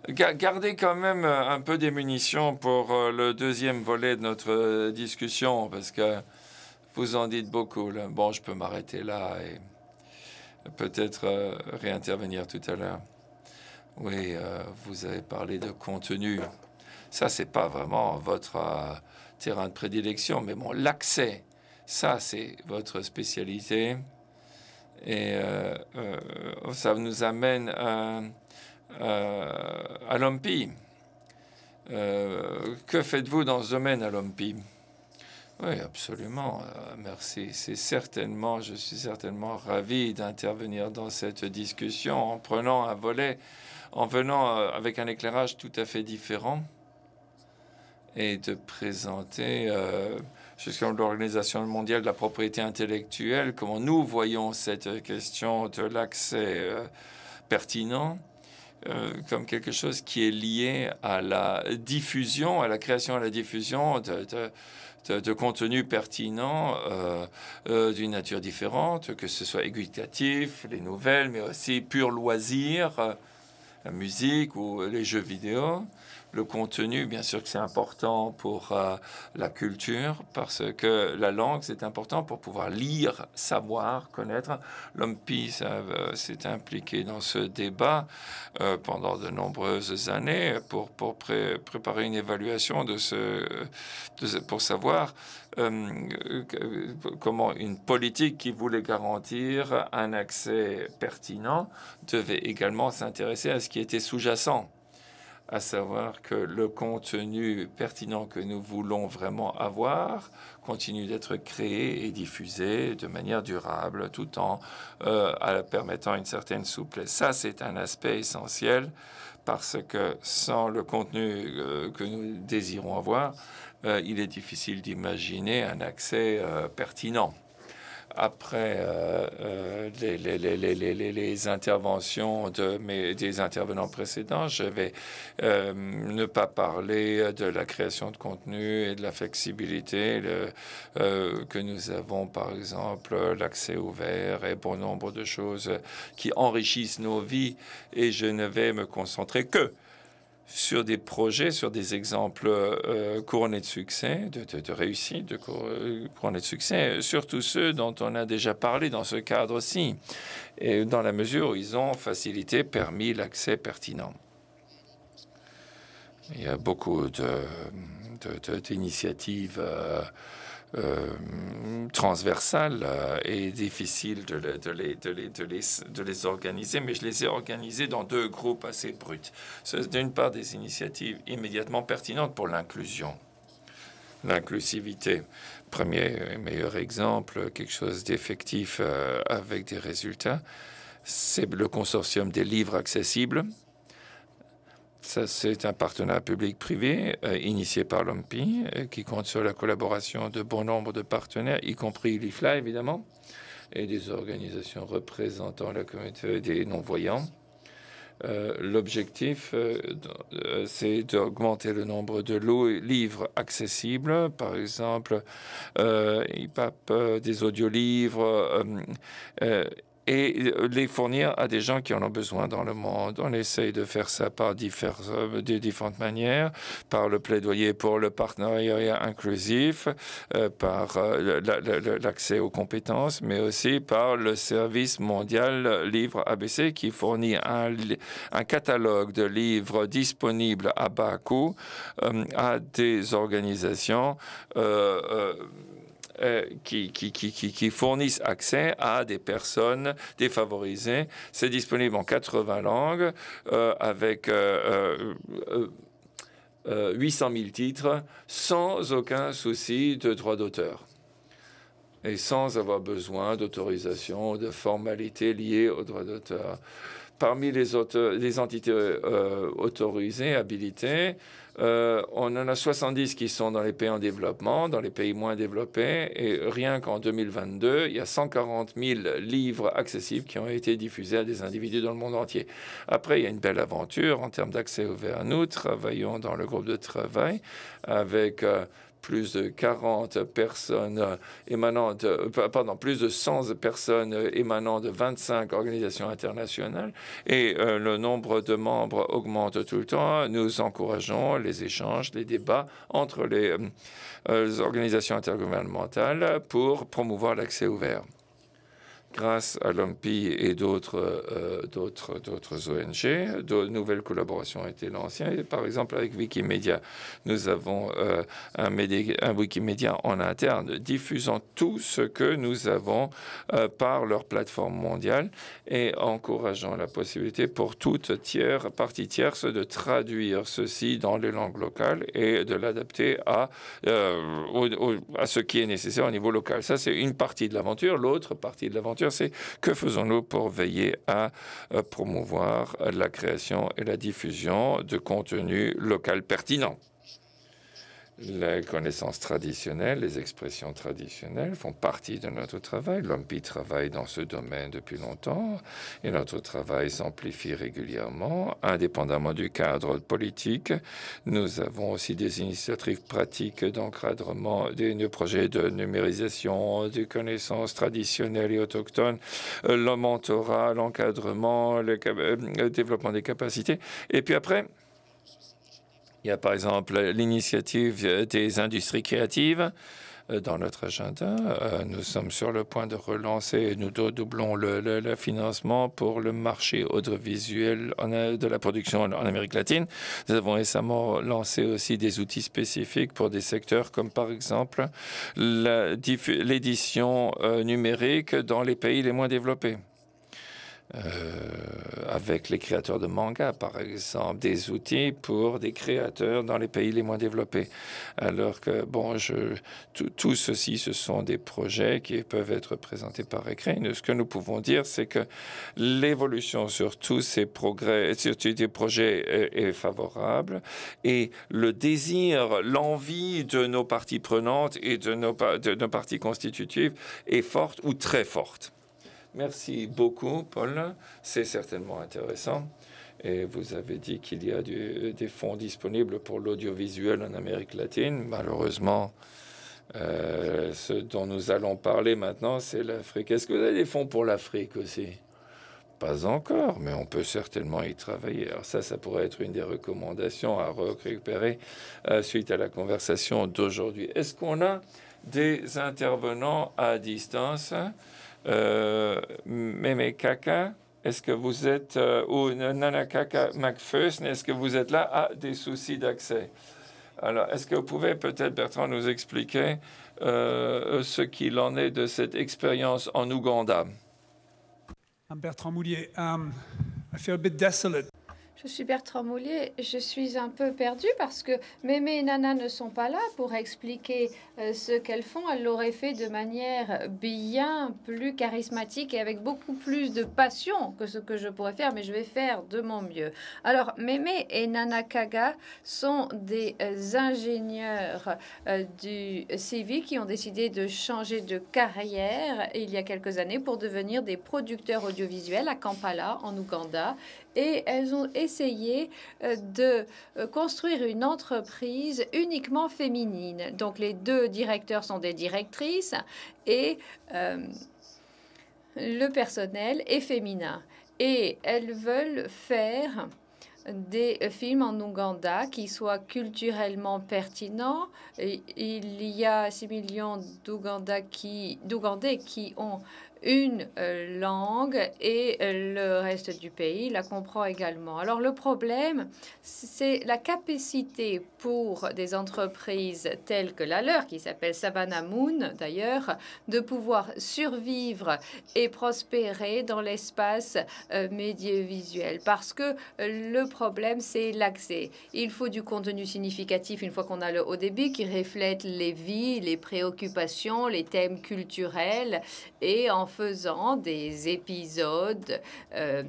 Gardez quand même euh, un peu des munitions pour euh, le deuxième volet de notre euh, discussion, parce que vous en dites beaucoup. Bon, je peux m'arrêter là et peut-être réintervenir tout à l'heure. Oui, vous avez parlé de contenu. Ça, c'est pas vraiment votre terrain de prédilection, mais bon, l'accès, ça, c'est votre spécialité. Et ça nous amène à euh, à l'OMPI. Euh, que faites-vous dans ce domaine à l'OMPI oui, absolument. Euh, merci. C'est certainement, je suis certainement ravi d'intervenir dans cette discussion en prenant un volet, en venant avec un éclairage tout à fait différent et de présenter jusqu'à l'Organisation mondiale de la propriété intellectuelle comment nous voyons cette question de l'accès pertinent euh, comme quelque chose qui est lié à la diffusion, à la création, à la diffusion de, contenus pertinents euh, euh, d'une nature différente, que ce soit éducatif, les nouvelles, mais aussi pur loisir, la musique ou les jeux vidéo. Le contenu, bien sûr que c'est important pour euh, la culture, parce que la langue, c'est important pour pouvoir lire, savoir, connaître. L'OMPI euh, s'est impliqué dans ce débat euh, pendant de nombreuses années pour, pour préparer une évaluation de ce, pour savoir comment une politique qui voulait garantir un accès pertinent devait également s'intéresser à ce qui était sous-jacent à savoir que le contenu pertinent que nous voulons vraiment avoir continue d'être créé et diffusé de manière durable, tout en euh, permettant une certaine souplesse. Ça, c'est un aspect essentiel parce que sans le contenu euh, que nous désirons avoir, euh, il est difficile d'imaginer un accès pertinent après euh, euh, les, interventions des intervenants précédents, je vais euh, ne pas parler de la création de contenu et de la flexibilité que nous avons, par exemple, l'accès ouvert et bon nombre de choses qui enrichissent nos vies. Et je ne vais me concentrer que sur des projets, sur des exemples euh, couronnés de succès, de, de, réussite, de euh, couronnés de succès, surtout ceux dont on a déjà parlé dans ce cadre ci et dans la mesure où ils ont facilité, permis l'accès pertinent. Il y a beaucoup d'initiatives. De, euh, euh, transversales euh, et difficile de, les, organiser, mais je les ai organisées dans deux groupes assez bruts. D'une part, des initiatives immédiatement pertinentes pour l'inclusion l'inclusivité. Premier et meilleur exemple, quelque chose d'effectif euh, avec des résultats, c'est le consortium des livres accessibles c'est un partenariat public-privé euh, initié par l'OMPI euh, qui compte sur la collaboration de bon nombre de partenaires, y compris l'IFLA évidemment, et des organisations représentant la communauté des non-voyants. Euh, l'objectif, c'est d'augmenter le nombre de livres accessibles, par exemple, IPAP, des audiolivres, et euh, les fournir à des gens qui en ont besoin dans le monde. On essaye de faire ça par euh, de différentes manières, par le plaidoyer pour le partenariat inclusif, euh, par l'accès aux compétences, mais aussi par le service mondial Livre ABC qui fournit un, un catalogue de livres disponibles à bas coût à des organisations euh, qui, fournissent accès à des personnes défavorisées. C'est disponible en 80 langues euh, avec... 800 euh, 000 titres sans aucun souci de droit d'auteur et sans avoir besoin d'autorisation, ou de formalités liées au droit d'auteur. Parmi les, entités autorisées, habilitées, euh, on en a 70 qui sont dans les pays en développement, dans les pays moins développés, et rien qu'en 2022, il y a 140 000 livres accessibles qui ont été diffusés à des individus dans le monde entier. Après, il y a une belle aventure en termes d'accès ouvert. Nous travaillons dans le groupe de travail avec... Euh, plus de 40 personnes euh, émanant euh, plus de 100 personnes euh, émanant de 25 organisations internationales et le nombre de membres augmente tout le temps. Nous encourageons les échanges, les débats entre les organisations intergouvernementales pour promouvoir l'accès ouvert grâce à l'OMPI et d'autres euh, ONG. De nouvelles collaborations ont été lancées. Par exemple, avec Wikimedia, nous avons euh, un, un, Wikimedia en interne diffusant tout ce que nous avons euh, par leur plateforme mondiale et encourageant la possibilité pour toute tiers, partie tierce de traduire ceci dans les langues locales et de l'adapter à, à ce qui est nécessaire au niveau local. Ça, c'est une partie de l'aventure. L'autre partie de l'aventure, c'est que faisons-nous pour veiller à euh, promouvoir la création et la diffusion de contenus local pertinent les connaissances traditionnelles, les expressions traditionnelles font partie de notre travail. L'OMPI travaille dans ce domaine depuis longtemps et notre travail s'amplifie régulièrement. Indépendamment du cadre politique, nous avons aussi des initiatives pratiques d'encadrement des projets de numérisation, des connaissances traditionnelles et autochtones, le mentorat, l'encadrement, le, le euh, développement des capacités. Et puis après, il y a par exemple l'initiative des industries créatives euh, dans notre agenda. Euh, nous sommes sur le point de relancer et nous doublons le, le, financement pour le marché audiovisuel euh, de la production en Amérique latine. Nous avons récemment lancé aussi des outils spécifiques pour des secteurs comme par exemple l'édition numérique dans les pays les moins développés. Euh, avec les créateurs de manga, par exemple, des outils pour des créateurs dans les pays les moins développés. Alors que, bon, je, tout, ceci, ce sont des projets qui peuvent être présentés par écrit. Ce que nous pouvons dire, c'est que l'évolution sur tous ces progrès, projets est, favorable et le désir, l'envie de nos parties prenantes et de nos, de nos parties constitutives est forte ou très forte. Merci beaucoup, Paul. C'est certainement intéressant. Et vous avez dit qu'il y a des fonds disponibles pour l'audiovisuel en Amérique latine. Malheureusement, euh, ce dont nous allons parler maintenant, c'est l'Afrique. Est-ce que vous avez des fonds pour l'Afrique aussi Pas encore, mais on peut certainement y travailler. Alors ça, ça pourrait être une des recommandations à récupérer euh, suite à la conversation d'aujourd'hui. Est-ce qu'on a des intervenants à distance euh, Meme Kaka, est-ce que vous êtes, euh, ou Nana Kaka McPherson, est-ce que vous êtes là à ah, des soucis d'accès alors, est-ce que vous pouvez peut-être, Bertrand, nous expliquer euh, ce qu'il en est de cette expérience en Ouganda? Bertrand Moulier. Um, I feel a bit desolate je suis Bertrand Moulier. Je suis un peu perdue parce que Mémé et Nana ne sont pas là pour expliquer euh, ce qu'elles font. Elles l'auraient fait de manière bien plus charismatique et avec beaucoup plus de passion que ce que je pourrais faire, mais je vais faire de mon mieux. Alors, Mémé et Nana Kaga sont des euh, ingénieurs euh, du CV qui ont décidé de changer de carrière il y a quelques années pour devenir des producteurs audiovisuels à Kampala, en Ouganda et elles ont essayé euh, de euh, construire une entreprise uniquement féminine. Donc les deux directeurs sont des directrices et euh, le personnel est féminin. Et elles veulent faire des films en Ouganda qui soient culturellement pertinents. Il y a 6 millions d'Ougandais qui, qui ont une euh, langue et euh, le reste du pays la comprend également. Alors le problème, c'est la capacité pour des entreprises telles que la leur, qui s'appelle Savannah Moon d'ailleurs, de pouvoir survivre et prospérer dans l'espace euh, médiévisuel. Parce que le problème, c'est l'accès. Il faut du contenu significatif une fois qu'on a le haut débit qui reflète les vies, les préoccupations, les thèmes culturels et faisant des épisodes euh,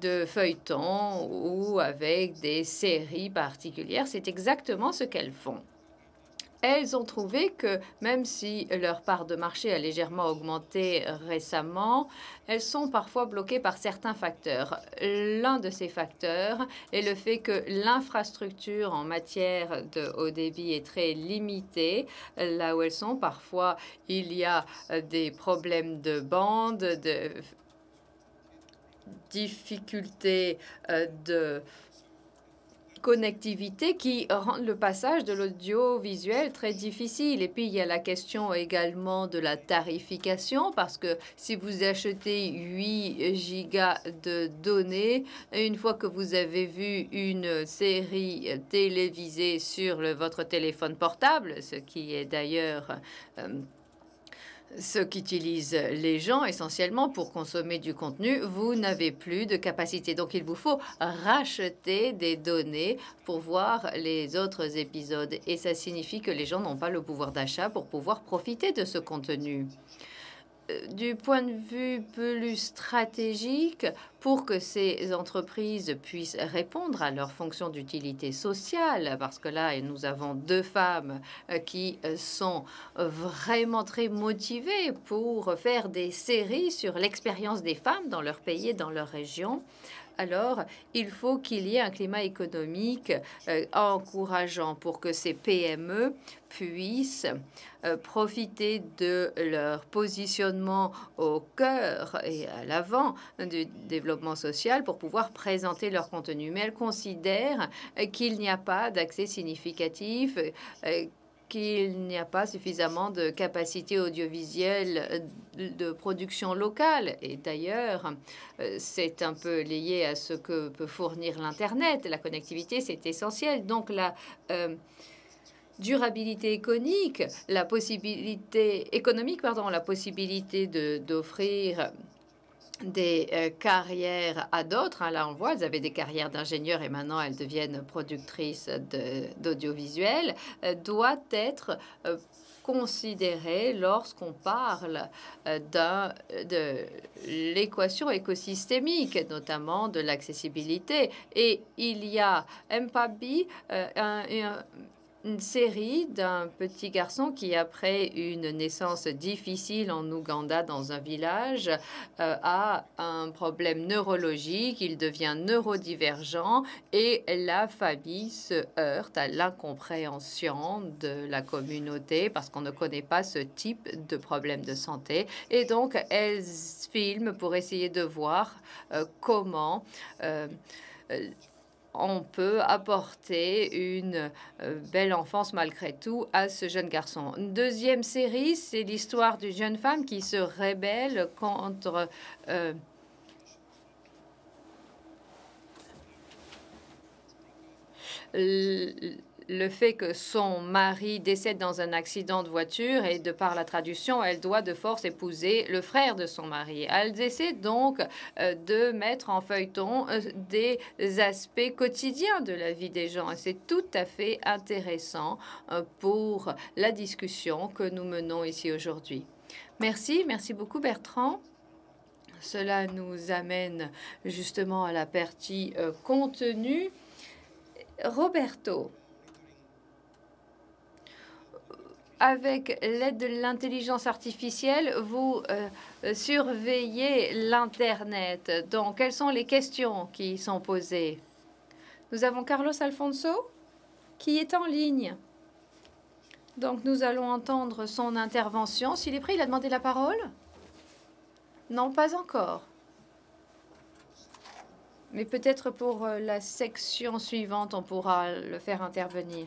de feuilletons ou avec des séries particulières. C'est exactement ce qu'elles font elles ont trouvé que même si leur part de marché a légèrement augmenté récemment, elles sont parfois bloquées par certains facteurs. L'un de ces facteurs est le fait que l'infrastructure en matière de haut débit est très limitée. Là où elles sont, parfois, il y a des problèmes de bande, de difficultés euh, de connectivité qui rend le passage de l'audiovisuel très difficile. Et puis, il y a la question également de la tarification, parce que si vous achetez 8 gigas de données, une fois que vous avez vu une série télévisée sur votre téléphone portable, ce qui est d'ailleurs... Euh, ce qu'utilisent les gens essentiellement pour consommer du contenu, vous n'avez plus de capacité. Donc il vous faut racheter des données pour voir les autres épisodes. Et ça signifie que les gens n'ont pas le pouvoir d'achat pour pouvoir profiter de ce contenu. Euh, du point de vue plus stratégique, pour que ces entreprises puissent répondre à leur fonction d'utilité sociale, parce que là, nous avons deux femmes euh, qui euh, sont vraiment très motivées pour faire des séries sur l'expérience des femmes dans leur pays et dans leur région alors il faut qu'il y ait un climat économique euh, encourageant pour que ces PME puissent profiter de leur positionnement au cœur et à l'avant du développement social pour pouvoir présenter leur contenu. Mais elle considère euh, qu'il n'y a pas d'accès significatif euh, qu'il n'y a pas suffisamment de capacité audiovisuelle euh, de production locale. Et d'ailleurs, c'est un peu lié à ce que peut fournir l'Internet. La connectivité, c'est essentiel. Donc la durabilité économique, la possibilité économique, pardon, la possibilité d'offrir des euh, carrières à d'autres. Hein, là, on voit, elles avaient des carrières d'ingénieurs et maintenant elles deviennent productrices d'audiovisuel, euh, doit être euh, considéré lorsqu'on parle de l'équation écosystémique, notamment de l'accessibilité. Et il y a Mpabi, un, une série d'un petit garçon qui, après une naissance difficile en Ouganda dans un village, euh, a un problème neurologique, il devient neurodivergent et la famille se heurte à l'incompréhension de la communauté parce qu'on ne connaît pas ce type de problème de santé. Et donc, elles filment pour essayer de voir euh, comment... Euh, on peut apporter une euh, belle enfance malgré tout à ce jeune garçon. Une deuxième série, c'est l'histoire d'une jeune femme qui se rébelle contre... Euh, le fait que son mari décède dans un accident de voiture et de par la traduction, elle doit de force épouser le frère de son mari. Elle essaie donc euh, de mettre en feuilleton euh, des aspects quotidiens de la vie des gens. c'est tout à fait intéressant euh, pour la discussion que nous menons ici aujourd'hui. Merci, merci beaucoup Bertrand. Cela nous amène justement à la partie contenu. Roberto, avec l'aide de l'intelligence artificielle, vous euh, surveillez l'Internet. Donc, quelles sont les questions qui sont posées Nous avons Carlos Alfonso qui est en ligne. Donc, nous allons entendre son intervention. S'il est prêt, il a demandé la parole Non, pas encore. Mais peut-être pour euh, la section suivante, on pourra le faire intervenir.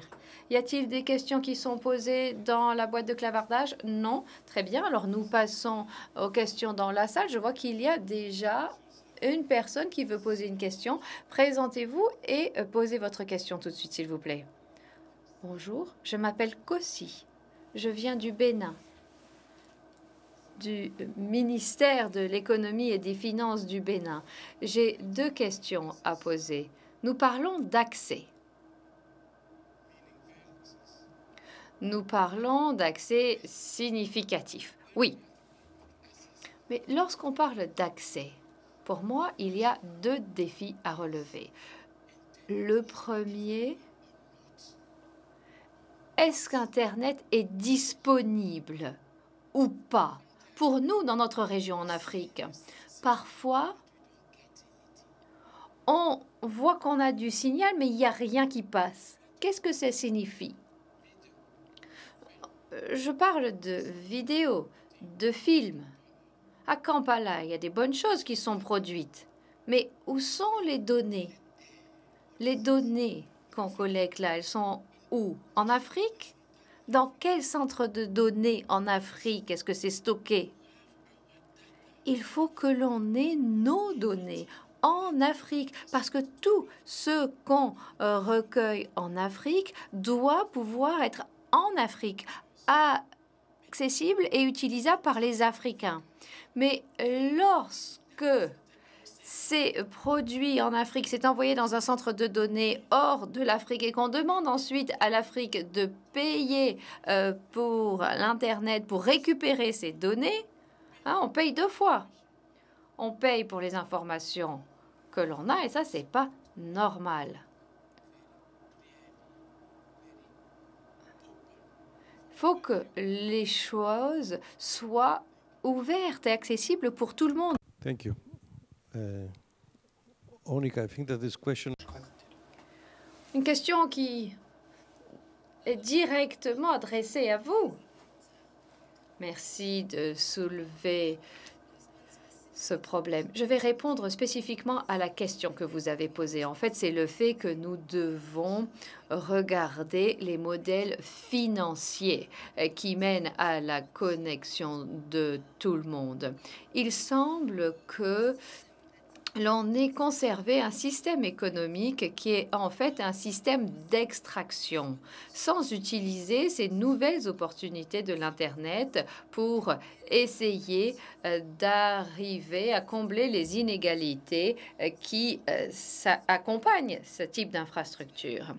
Y a-t-il des questions qui sont posées dans la boîte de clavardage Non. Très bien. Alors nous passons aux questions dans la salle. Je vois qu'il y a déjà une personne qui veut poser une question. Présentez-vous et euh, posez votre question tout de suite, s'il vous plaît. Bonjour, je m'appelle Kossi. Je viens du Bénin, du euh, ministère de l'économie et des finances du Bénin. J'ai deux questions à poser. Nous parlons d'accès. Nous parlons d'accès significatif. Oui. Mais lorsqu'on parle d'accès, pour moi, il y a deux défis à relever. Le premier, est-ce qu'Internet est disponible ou pas pour nous dans notre région en Afrique Parfois, on voit qu'on a du signal, mais il n'y a rien qui passe. Qu'est-ce que ça signifie je parle de vidéos, de films. À Kampala, il y a des bonnes choses qui sont produites. Mais où sont les données Les données qu'on collecte là, elles sont où En Afrique Dans quel centre de données en Afrique est-ce que c'est stocké Il faut que l'on ait nos données en Afrique, parce que tout ce qu'on euh, recueille en Afrique doit pouvoir être en Afrique, accessible et utilisable par les Africains. Mais lorsque ces produits en Afrique, sont envoyé dans un centre de données hors de l'Afrique et qu'on demande ensuite à l'Afrique de payer euh, pour l'Internet pour récupérer ces données, hein, on paye deux fois. On paye pour les informations que l'on a et ça, c'est pas normal. faut que les choses soient ouvertes et accessibles pour tout le monde. Thank you. Uh, Onika, I think that this question... Une question qui est directement adressée à vous. Merci de soulever ce problème Je vais répondre spécifiquement à la question que vous avez posée. En fait, c'est le fait que nous devons regarder les modèles financiers euh, qui mènent à la connexion de tout le monde. Il semble que l'on est conservé un système économique qui est en fait un système d'extraction, sans utiliser ces nouvelles opportunités de l'Internet pour essayer euh, d'arriver à combler les inégalités euh, qui euh, accompagnent ce type d'infrastructure.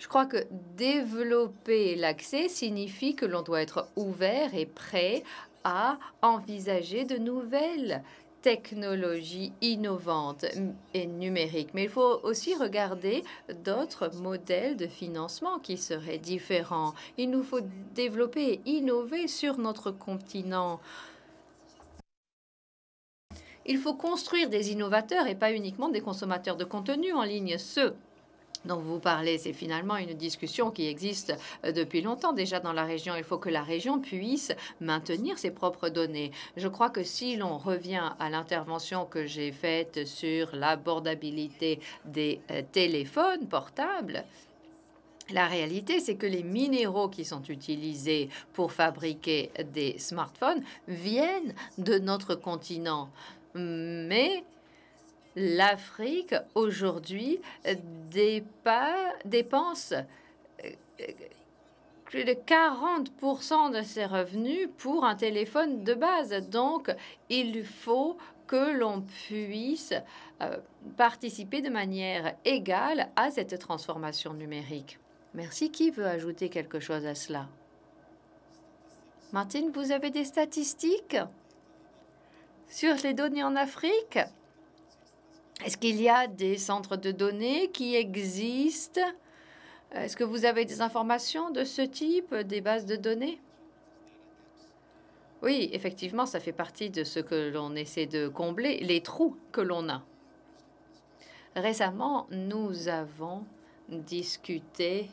Je crois que développer l'accès signifie que l'on doit être ouvert et prêt à envisager de nouvelles technologies innovantes et numérique, Mais il faut aussi regarder d'autres modèles de financement qui seraient différents. Il nous faut développer et innover sur notre continent. Il faut construire des innovateurs et pas uniquement des consommateurs de contenu en ligne, ceux dont vous parlez, c'est finalement une discussion qui existe euh, depuis longtemps déjà dans la région. Il faut que la région puisse maintenir ses propres données. Je crois que si l'on revient à l'intervention que j'ai faite sur l'abordabilité des euh, téléphones portables, la réalité, c'est que les minéraux qui sont utilisés pour fabriquer des smartphones viennent de notre continent. Mais l'Afrique aujourd'hui dépense euh, plus de 40% de ses revenus pour un téléphone de base. Donc, il faut que l'on puisse euh, participer de manière égale à cette transformation numérique. Merci. Qui veut ajouter quelque chose à cela Martine, vous avez des statistiques sur les données en Afrique est-ce qu'il y a des centres de données qui existent Est-ce que vous avez des informations de ce type, des bases de données Oui, effectivement, ça fait partie de ce que l'on essaie de combler, les trous que l'on a. Récemment, nous avons discuté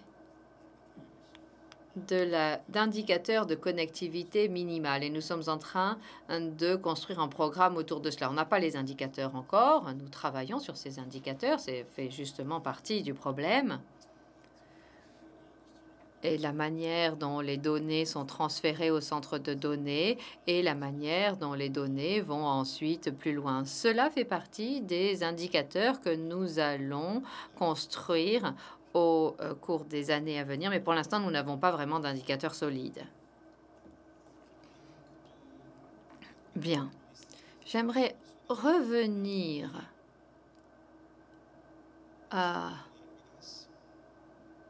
d'indicateurs de, de, connectivité minimale. Et nous sommes en train hein, de construire un programme autour de cela. On n'a pas les indicateurs encore. Nous travaillons sur ces indicateurs. C'est fait justement partie du problème. Et la manière dont les données sont transférées au centre de données et la manière dont les données vont ensuite plus loin. Cela fait partie des indicateurs que nous allons construire au euh, cours des années à venir, mais pour l'instant, nous n'avons pas vraiment d'indicateurs solides. Bien. J'aimerais revenir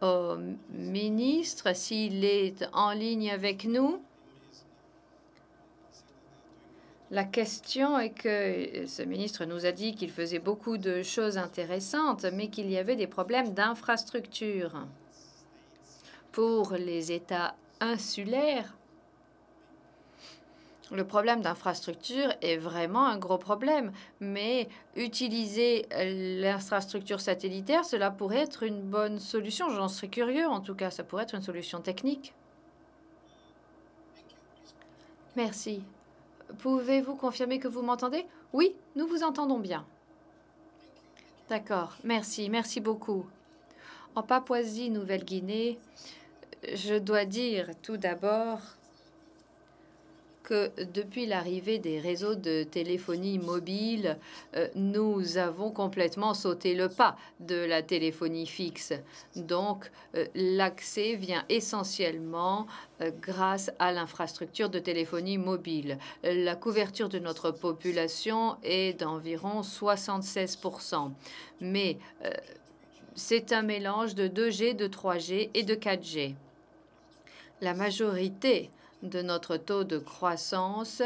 au ministre s'il est en ligne avec nous. La question est que euh, ce ministre nous a dit qu'il faisait beaucoup de choses intéressantes, mais qu'il y avait des problèmes d'infrastructure. Pour les États insulaires, le problème d'infrastructure est vraiment un gros problème, mais utiliser euh, l'infrastructure satellitaire, cela pourrait être une bonne solution. J'en serais curieux, en tout cas, ça pourrait être une solution technique. Merci. Pouvez-vous confirmer que vous m'entendez Oui, nous vous entendons bien. D'accord, merci, merci beaucoup. En Papouasie-Nouvelle-Guinée, je dois dire tout d'abord que depuis l'arrivée des réseaux de téléphonie mobile, euh, nous avons complètement sauté le pas de la téléphonie fixe. Donc, euh, l'accès vient essentiellement euh, grâce à l'infrastructure de téléphonie mobile. La couverture de notre population est d'environ 76%. Mais c'est un mélange de 2G, de 3G et de 4G. La majorité de notre taux de croissance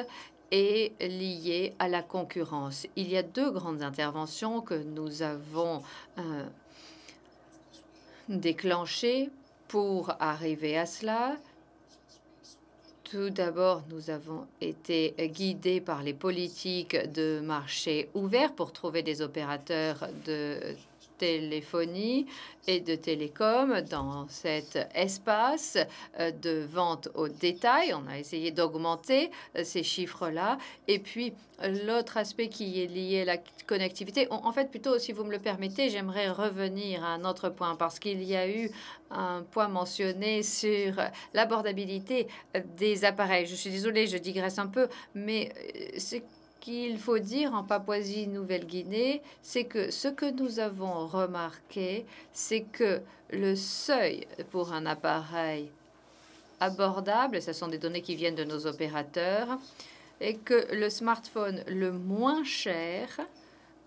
est lié à la concurrence. Il y a deux grandes interventions que nous avons euh, déclenchées pour arriver à cela. Tout d'abord, nous avons été guidés par les politiques de marché ouvert pour trouver des opérateurs de téléphonie et de télécom dans cet espace euh, de vente au détail. On a essayé d'augmenter euh, ces chiffres-là. Et puis, l'autre aspect qui est lié à la connectivité, en fait, plutôt, si vous me le permettez, j'aimerais revenir à un autre point parce qu'il y a eu un point mentionné sur l'abordabilité euh, des appareils. Je suis désolée, je digresse un peu, mais c'est qu'il faut dire en Papouasie-Nouvelle-Guinée, c'est que ce que nous avons remarqué, c'est que le seuil pour un appareil abordable, ce sont des données qui viennent de nos opérateurs, et que le smartphone le moins cher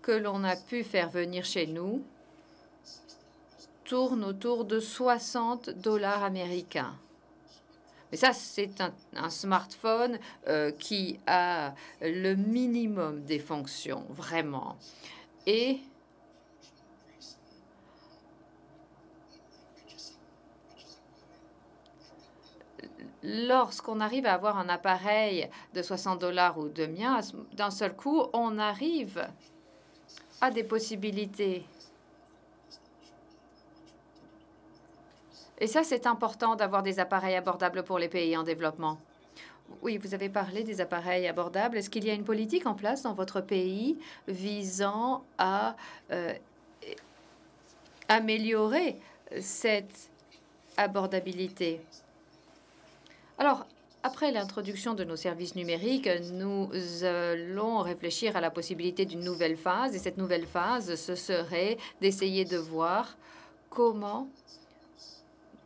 que l'on a pu faire venir chez nous tourne autour de 60 dollars américains. Mais ça, c'est un, smartphone euh, qui a le minimum des fonctions, vraiment. Et lorsqu'on arrive à avoir un appareil de 60 dollars ou de mien, d'un seul coup, on arrive à des possibilités Et ça, c'est important d'avoir des appareils abordables pour les pays en développement. Oui, vous avez parlé des appareils abordables. Est-ce qu'il y a une politique en place dans votre pays visant à euh, améliorer cette abordabilité Alors, après l'introduction de nos services numériques, nous allons réfléchir à la possibilité d'une nouvelle phase. Et cette nouvelle phase, ce serait d'essayer de voir comment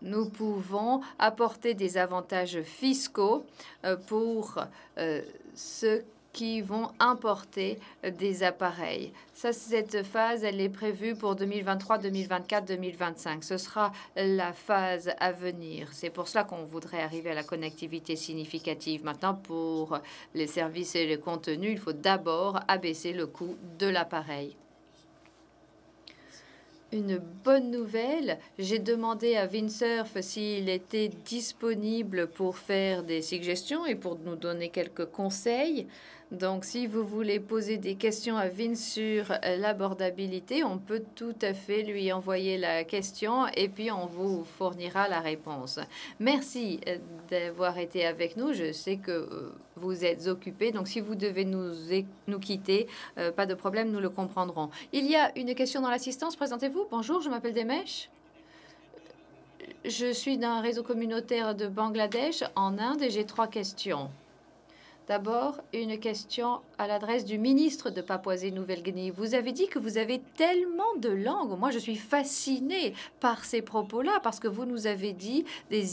nous pouvons apporter des avantages fiscaux euh, pour euh, ceux qui vont importer euh, des appareils. cette phase, elle est prévue pour 2023, 2024, 2025. Ce sera la phase à venir. C'est pour cela qu'on voudrait arriver à la connectivité significative. Maintenant, pour les services et les contenus, il faut d'abord abaisser le coût de l'appareil une bonne nouvelle. J'ai demandé à Vinsurf s'il était disponible pour faire des suggestions et pour nous donner quelques conseils. Donc, si vous voulez poser des questions à Vin sur euh, l'abordabilité, on peut tout à fait lui envoyer la question et puis on vous fournira la réponse. Merci euh, d'avoir été avec nous. Je sais que euh, vous êtes occupé, donc si vous devez nous, quitter, pas de problème, nous le comprendrons. Il y a une question dans l'assistance. Présentez-vous. Bonjour, je m'appelle Demesh. Je suis d'un réseau communautaire de Bangladesh en Inde et j'ai trois questions. D'abord, une question à l'adresse du ministre de Papouasie-Nouvelle-Guinée. Vous avez dit que vous avez tellement de langues. Moi, je suis fascinée par ces propos-là parce que vous nous avez dit des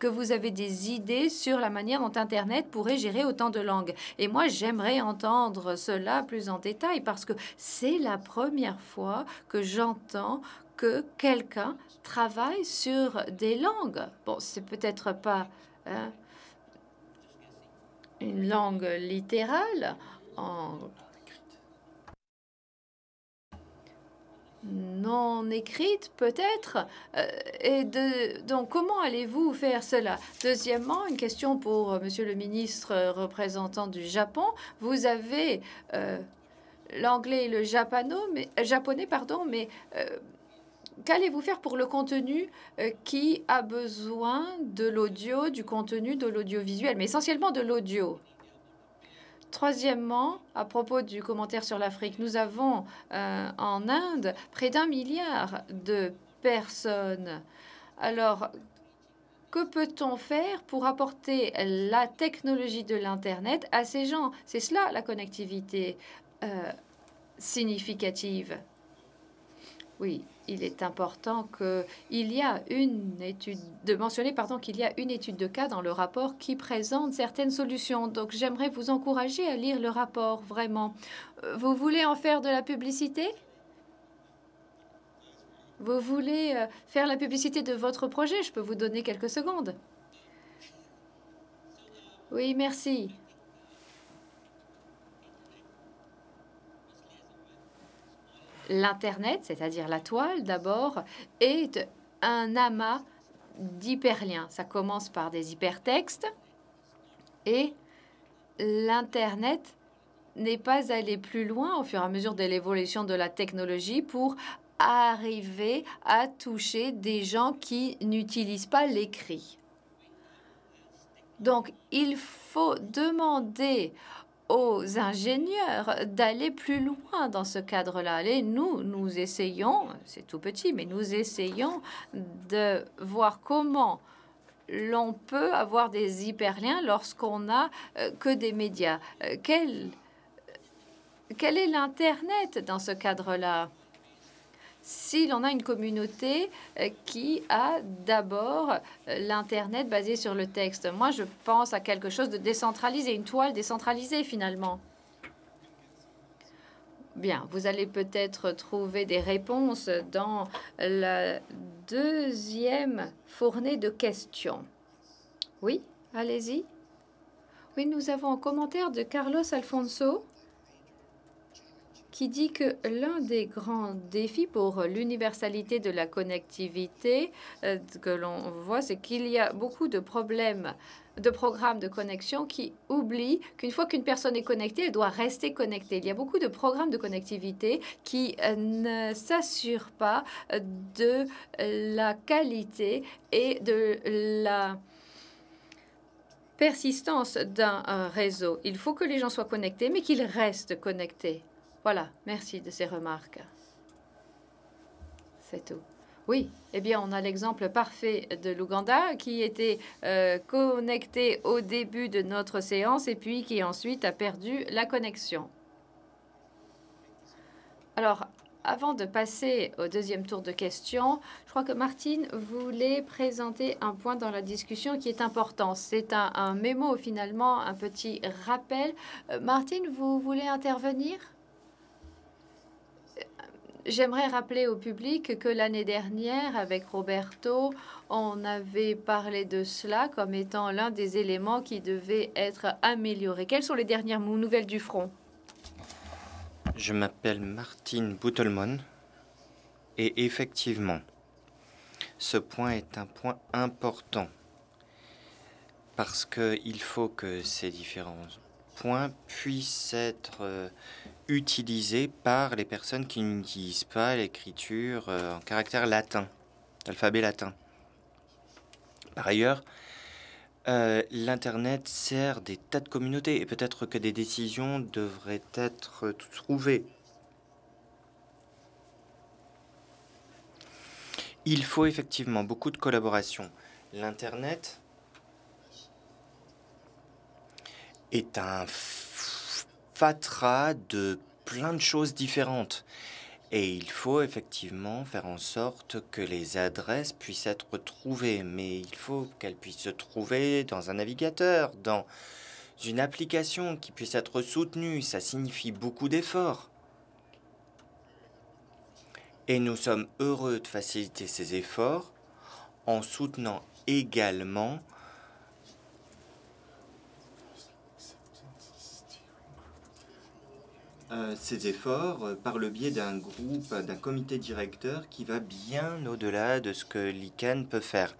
que vous avez des idées sur la manière dont Internet pourrait gérer autant de langues. Et moi, j'aimerais entendre cela plus en détail parce que c'est la première fois que j'entends que quelqu'un travaille sur des langues. Bon, c'est peut-être pas... Hein, une langue littérale en non écrite peut-être euh, et de, donc comment allez-vous faire cela deuxièmement une question pour euh, monsieur le ministre euh, représentant du Japon vous avez l'anglais et le mais, japonais pardon mais qu'allez-vous faire pour le contenu euh, qui a besoin de l'audio, du contenu, de l'audiovisuel, mais essentiellement de l'audio Troisièmement, à propos du commentaire sur l'Afrique, nous avons euh, en Inde près d'un milliard de personnes. Alors, que peut-on faire pour apporter la technologie de l'Internet à ces gens C'est cela la connectivité euh, significative. Oui, il est important qu'il y a une étude, de mentionner pardon qu'il y a une étude de cas dans le rapport qui présente certaines solutions. Donc j'aimerais vous encourager à lire le rapport vraiment. Euh, vous voulez en faire de la publicité Vous voulez euh, faire la publicité de votre projet Je peux vous donner quelques secondes. Oui, merci. L'Internet, c'est-à-dire la toile d'abord, est un amas d'hyperliens. Ça commence par des hypertextes et l'Internet n'est pas allé plus loin au fur et à mesure de l'évolution de la technologie pour arriver à toucher des gens qui n'utilisent pas l'écrit. Donc, il faut demander aux ingénieurs d'aller plus loin dans ce cadre-là. Et nous, nous essayons, c'est tout petit, mais nous essayons de voir comment l'on peut avoir des hyperliens lorsqu'on n'a euh, que des médias. Euh, quel est l'Internet dans ce cadre-là si l'on a une communauté euh, qui a d'abord euh, l'Internet basé sur le texte. Moi, je pense à quelque chose de décentralisé, une toile décentralisée finalement. Bien, vous allez peut-être trouver des réponses dans la deuxième fournée de questions. Oui, allez-y. Oui, nous avons un commentaire de Carlos Alfonso qui dit que l'un des grands défis pour l'universalité de la connectivité euh, que l'on voit, c'est qu'il y a beaucoup de problèmes de programmes de connexion qui oublient qu'une fois qu'une personne est connectée, elle doit rester connectée. Il y a beaucoup de programmes de connectivité qui euh, ne s'assurent pas euh, de la qualité et de la persistance d'un réseau. Il faut que les gens soient connectés, mais qu'ils restent connectés. Voilà, merci de ces remarques. C'est tout. Oui, eh bien, on a l'exemple parfait de l'Ouganda qui était euh, connecté au début de notre séance et puis qui ensuite a perdu la connexion. Alors, avant de passer au deuxième tour de questions, je crois que Martine voulait présenter un point dans la discussion qui est important. C'est un, mémo, finalement, un petit rappel. Euh, Martine, vous voulez intervenir J'aimerais rappeler au public que l'année dernière, avec Roberto, on avait parlé de cela comme étant l'un des éléments qui devait être amélioré. Quelles sont les dernières nouvelles du front Je m'appelle Martine Boutelmon et effectivement, ce point est un point important parce qu'il faut que ces différences point puissent être euh, utilisé par les personnes qui n'utilisent pas l'écriture euh, en caractère latin, alphabet latin. Par ailleurs, euh, l'Internet sert des tas de communautés et peut-être que des décisions devraient être trouvées. Il faut effectivement beaucoup de collaboration. L'Internet est un fatras de plein de choses différentes. Et il faut effectivement faire en sorte que les adresses puissent être trouvées, mais il faut qu'elles puissent se trouver dans un navigateur, dans une application qui puisse être soutenue. Ça signifie beaucoup d'efforts. Et nous sommes heureux de faciliter ces efforts en soutenant également Euh, ces efforts euh, par le biais d'un groupe, euh, d'un comité directeur qui va bien au-delà de ce que l'ICANN peut faire.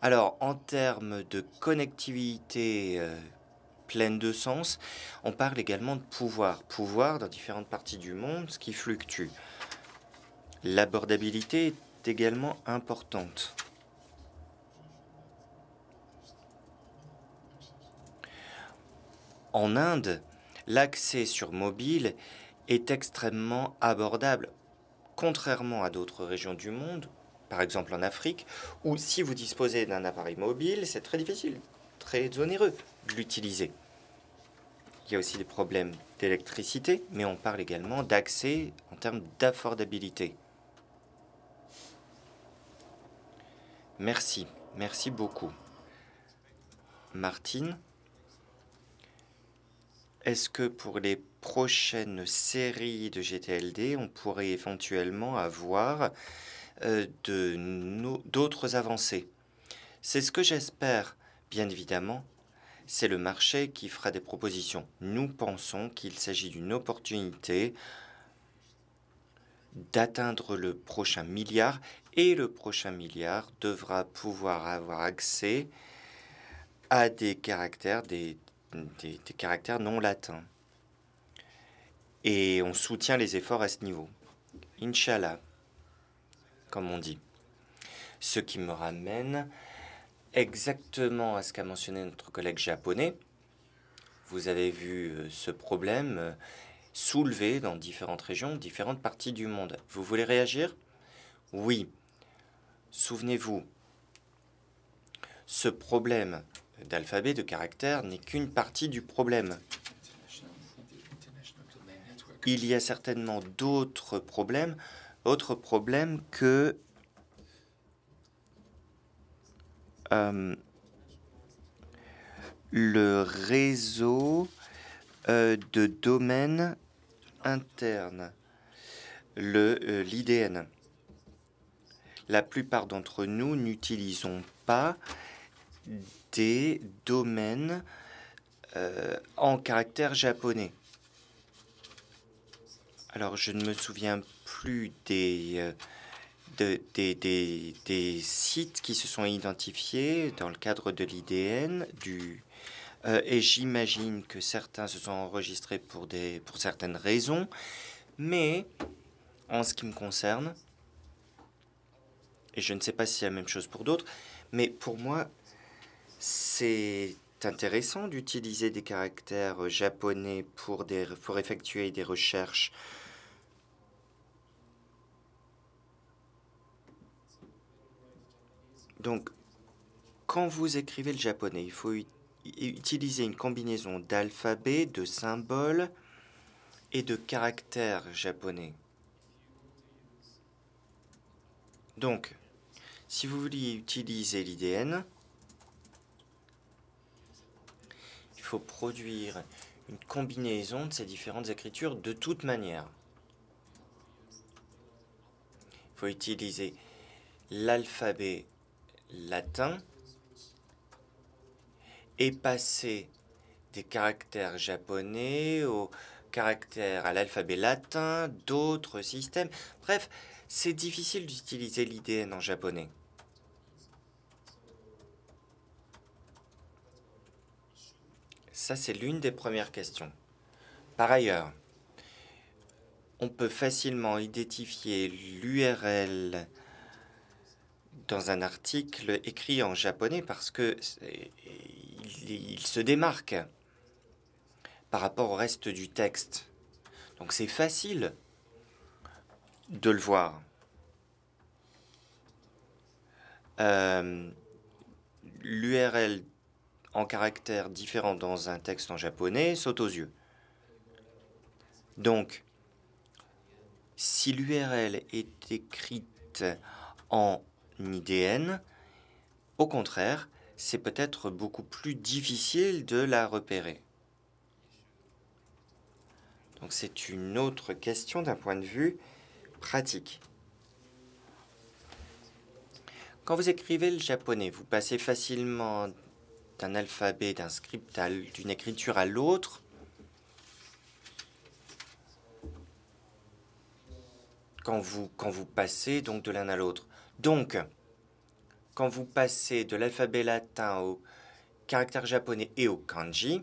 Alors, en termes de connectivité pleine de sens, on parle également de pouvoir. Pouvoir dans différentes parties du monde, ce qui fluctue. L'abordabilité est également importante. En Inde, l'accès sur mobile est extrêmement abordable, contrairement à d'autres régions du monde, par exemple en Afrique, où si vous disposez d'un appareil mobile, c'est très difficile, très onéreux de l'utiliser. Il y a aussi des problèmes d'électricité, mais on parle également d'accès en termes d'affordabilité. Merci, merci beaucoup. Martine est-ce que pour les prochaines séries de GTLD, on pourrait éventuellement avoir euh, d'autres avancées C'est ce que j'espère, bien évidemment. C'est le marché qui fera des propositions. Nous pensons qu'il s'agit d'une opportunité d'atteindre le prochain milliard et le prochain milliard devra pouvoir avoir accès à des caractères, des des, caractères non latins. Et on soutient les efforts à ce niveau. Inch'Allah, comme on dit. Ce qui me ramène exactement à ce qu'a mentionné notre collègue japonais. Vous avez vu euh, ce problème euh, soulevé dans différentes régions, différentes parties du monde. Vous voulez réagir Oui. Souvenez-vous, ce problème d'alphabet, de caractère, n'est qu'une partie du problème. Il y a certainement d'autres problèmes, autres problèmes que euh, le réseau euh, de domaines internes, euh, l'IDN. La plupart d'entre nous n'utilisons pas des domaines euh, en caractère japonais. Alors je ne me souviens plus euh, des, des, sites qui se sont identifiés dans le cadre de l'IDN euh, et j'imagine que certains se sont enregistrés pour, des, pour certaines raisons, mais en ce qui me concerne, et je ne sais pas si c'est la même chose pour d'autres, mais pour moi, c'est intéressant d'utiliser des caractères euh, japonais pour, des, pour effectuer des recherches. Donc, quand vous écrivez le japonais, il faut utiliser une combinaison d'alphabet, de symboles et de caractères japonais. Donc, si vous voulez utiliser l'IDN, Il faut produire une combinaison de ces différentes écritures de toute manière. Il faut utiliser l'alphabet latin et passer des caractères japonais au caractères à l'alphabet latin, d'autres systèmes. Bref, c'est difficile d'utiliser l'IDN en japonais. Ça, c'est l'une des premières questions. Par ailleurs, on peut facilement identifier l'URL dans un article écrit en japonais parce que il, se démarque par rapport au reste du texte. Donc c'est facile de le voir. Euh, L'URL en caractères différents dans un texte en japonais saute aux yeux. Donc, si l'URL est écrite en IDN, au contraire, c'est peut-être beaucoup plus difficile de la repérer. Donc c'est une autre question d'un point de vue pratique. Quand vous écrivez le japonais, vous passez facilement d'un alphabet, d'un script, d'une écriture à l'autre, quand vous, quand vous passez donc de l'un à l'autre. Donc, quand vous passez de l'alphabet latin au caractère japonais et au kanji,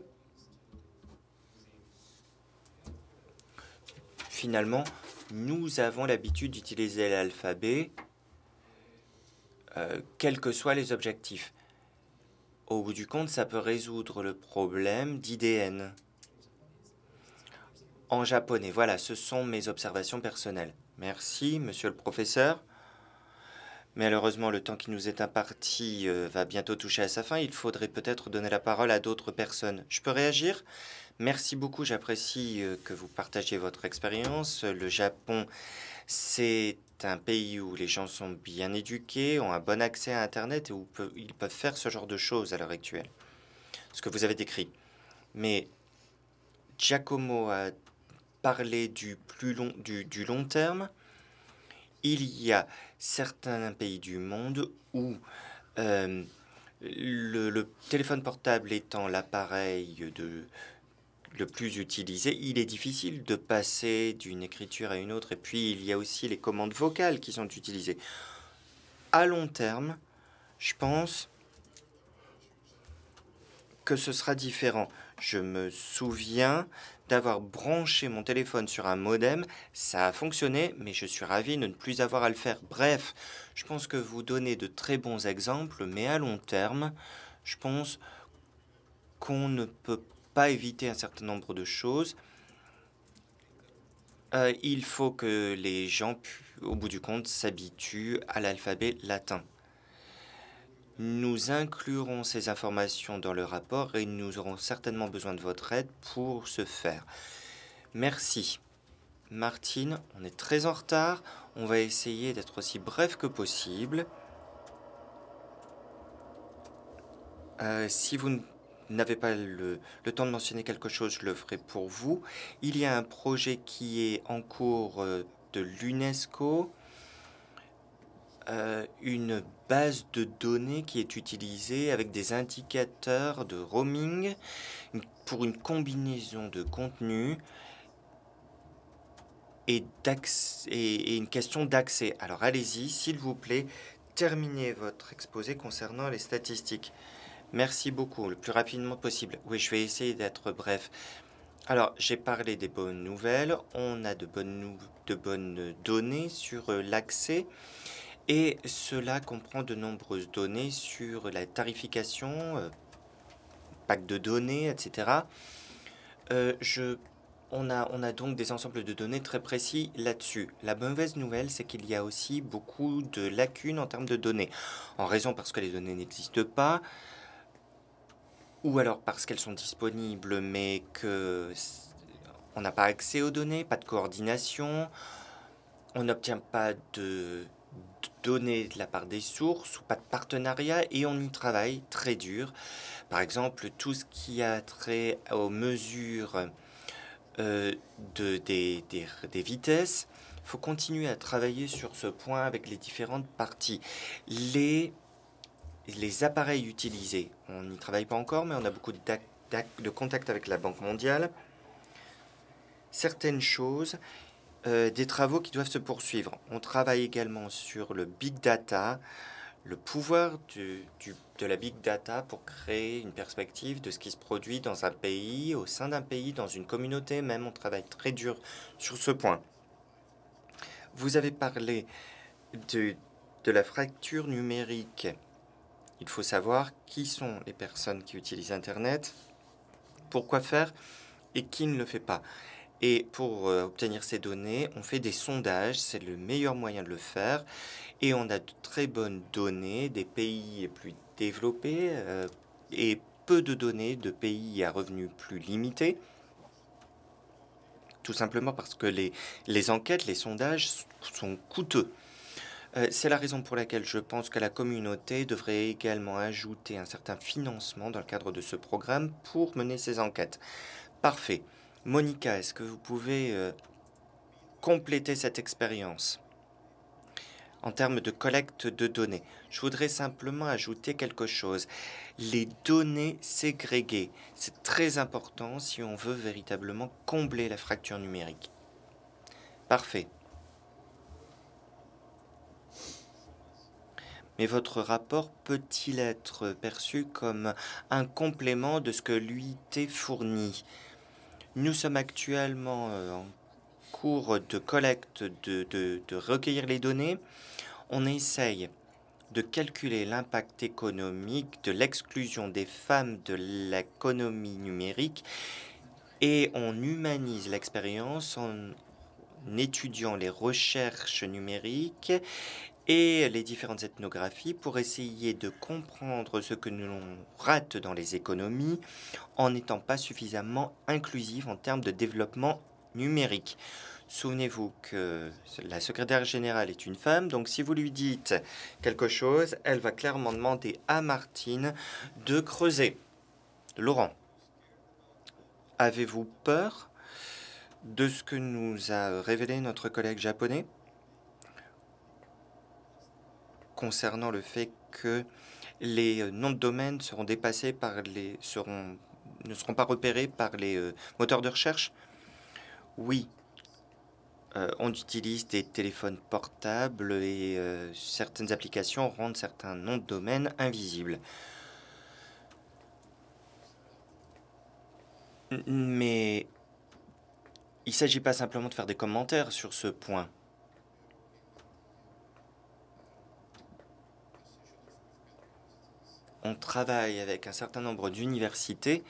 finalement, nous avons l'habitude d'utiliser l'alphabet, euh, quels que soient les objectifs. Au bout du compte, ça peut résoudre le problème d'IDN. En japonais, voilà, ce sont mes observations personnelles. Merci, monsieur le professeur. Malheureusement, le temps qui nous est imparti euh, va bientôt toucher à sa fin. Il faudrait peut-être donner la parole à d'autres personnes. Je peux réagir Merci beaucoup, j'apprécie euh, que vous partagiez votre expérience. Le Japon, c'est un pays où les gens sont bien éduqués, ont un bon accès à Internet et où ils peuvent faire ce genre de choses à l'heure actuelle. Ce que vous avez décrit. Mais Giacomo a parlé du, plus long, du, long terme. Il y a certains pays du monde où euh, le, téléphone portable étant l'appareil de, le plus utilisé. Il est difficile de passer d'une écriture à une autre. Et puis, il y a aussi les commandes vocales qui sont utilisées. À long terme, je pense que ce sera différent. Je me souviens d'avoir branché mon téléphone sur un modem. Ça a fonctionné, mais je suis ravi de ne plus avoir à le faire. Bref, je pense que vous donnez de très bons exemples, mais à long terme, je pense qu'on ne peut pas pas éviter un certain nombre de choses. Euh, il faut que les gens, au bout du compte, s'habituent à l'alphabet latin. Nous inclurons ces informations dans le rapport et nous aurons certainement besoin de votre aide pour ce faire. Merci. Martine, on est très en retard. On va essayer d'être aussi bref que possible. Euh, si vous ne n'avez pas le, temps de mentionner quelque chose, je le ferai pour vous. Il y a un projet qui est en cours euh, de l'UNESCO, euh, une base de données qui est utilisée avec des indicateurs de roaming pour une combinaison de contenus et, et une question d'accès. Alors allez-y, s'il vous plaît, terminez votre exposé concernant les statistiques. Merci beaucoup, le plus rapidement possible. Oui, je vais essayer d'être bref. Alors, j'ai parlé des bonnes nouvelles. On a de bonnes, données sur euh, l'accès. Et cela comprend de nombreuses données sur la tarification, euh, pack de données, etc. Euh, on, a, on, a, donc des ensembles de données très précis là-dessus. La mauvaise nouvelle, c'est qu'il y a aussi beaucoup de lacunes en termes de données. En raison parce que les données n'existent pas, ou alors parce qu'elles sont disponibles mais que on n'a pas accès aux données, pas de coordination, on n'obtient pas de données de la part des sources ou pas de partenariat et on y travaille très dur. Par exemple, tout ce qui a trait aux mesures euh, de, des, des, vitesses, faut continuer à travailler sur ce point avec les différentes parties. Les les appareils utilisés. On n'y travaille pas encore, mais on a beaucoup de, contacts avec la Banque mondiale. Certaines choses, euh, des travaux qui doivent se poursuivre. On travaille également sur le big data, le pouvoir de la big data pour créer une perspective de ce qui se produit dans un pays, au sein d'un pays, dans une communauté même. On travaille très dur sur ce point. Vous avez parlé de la fracture numérique. Il faut savoir qui sont les personnes qui utilisent Internet, pourquoi faire et qui ne le fait pas. Et pour euh, obtenir ces données, on fait des sondages, c'est le meilleur moyen de le faire. Et on a de très bonnes données des pays plus développés euh, et peu de données de pays à revenus plus limités. Tout simplement parce que les enquêtes, les sondages sont coûteux. Euh, c'est la raison pour laquelle je pense que la communauté devrait également ajouter un certain financement dans le cadre de ce programme pour mener ces enquêtes. Parfait. Monica, est-ce que vous pouvez euh, compléter cette expérience en termes de collecte de données Je voudrais simplement ajouter quelque chose. Les données ségrégées, c'est très important si on veut véritablement combler la fracture numérique. Parfait. Mais votre rapport peut-il être perçu comme un complément de ce que l'UIT fournit Nous sommes actuellement euh, en cours de collecte, de, recueillir les données. On essaye de calculer l'impact économique de l'exclusion des femmes de l'économie numérique et on humanise l'expérience en étudiant les recherches numériques et les différentes ethnographies pour essayer de comprendre ce que nous l'on rate dans les économies en n'étant pas suffisamment inclusive en termes de développement numérique. Souvenez-vous que la secrétaire générale est une femme, donc si vous lui dites quelque chose, elle va clairement demander à Martine de creuser. Laurent, avez-vous peur de ce que nous a révélé notre collègue japonais concernant le fait que les euh, noms de domaines seront dépassés par les seront ne seront pas repérés par les euh, moteurs de recherche Oui. Euh, on utilise des téléphones portables et certaines applications rendent certains noms de domaines invisibles. Mais il ne s'agit pas simplement de faire des commentaires sur ce point. on travaille avec un certain nombre d'universités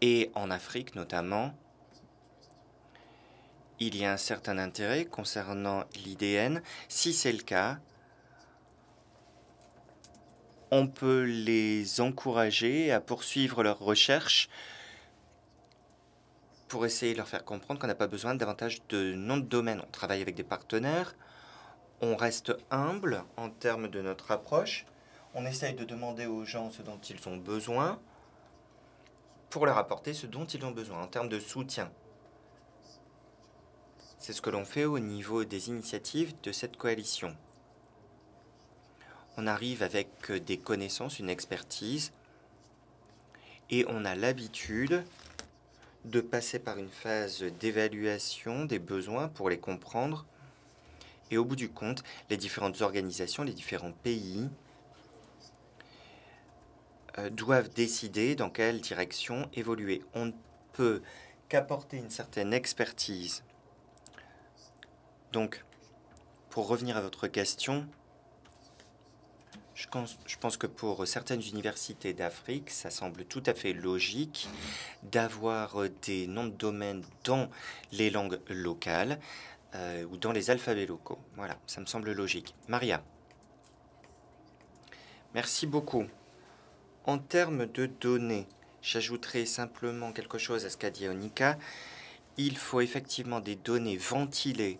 et en Afrique notamment, il y a un certain intérêt concernant l'IDN. Si c'est le cas, on peut les encourager à poursuivre leurs recherches pour essayer de leur faire comprendre qu'on n'a pas besoin davantage de noms de domaine. On travaille avec des partenaires on reste humble en termes de notre approche. On essaye de demander aux gens ce dont ils ont besoin pour leur apporter ce dont ils ont besoin en termes de soutien. C'est ce que l'on fait au niveau des initiatives de cette coalition. On arrive avec des connaissances, une expertise, et on a l'habitude de passer par une phase d'évaluation des besoins pour les comprendre et au bout du compte, les différentes organisations, les différents pays euh, doivent décider dans quelle direction évoluer. On ne peut qu'apporter une certaine expertise. Donc, pour revenir à votre question, je pense, que pour certaines universités d'Afrique, ça semble tout à fait logique d'avoir euh, des noms de domaines dans les langues locales. Euh, ou dans les alphabets locaux. Voilà, ça me semble logique. Maria. Merci beaucoup. En termes de données, j'ajouterai simplement quelque chose à ce qu'a dit Onika. Il faut effectivement des données ventilées,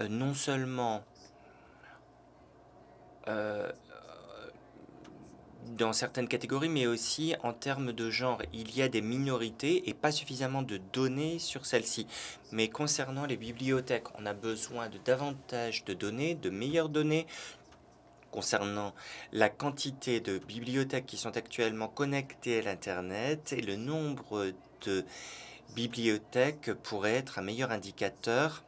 euh, non seulement euh, dans certaines catégories, mais aussi en termes de genre. Il y a des minorités et pas suffisamment de données sur celles-ci. Mais concernant les bibliothèques, on a besoin de davantage de données, de meilleures données, concernant la quantité de bibliothèques qui sont actuellement connectées à l'Internet et le nombre de bibliothèques pourrait être un meilleur indicateur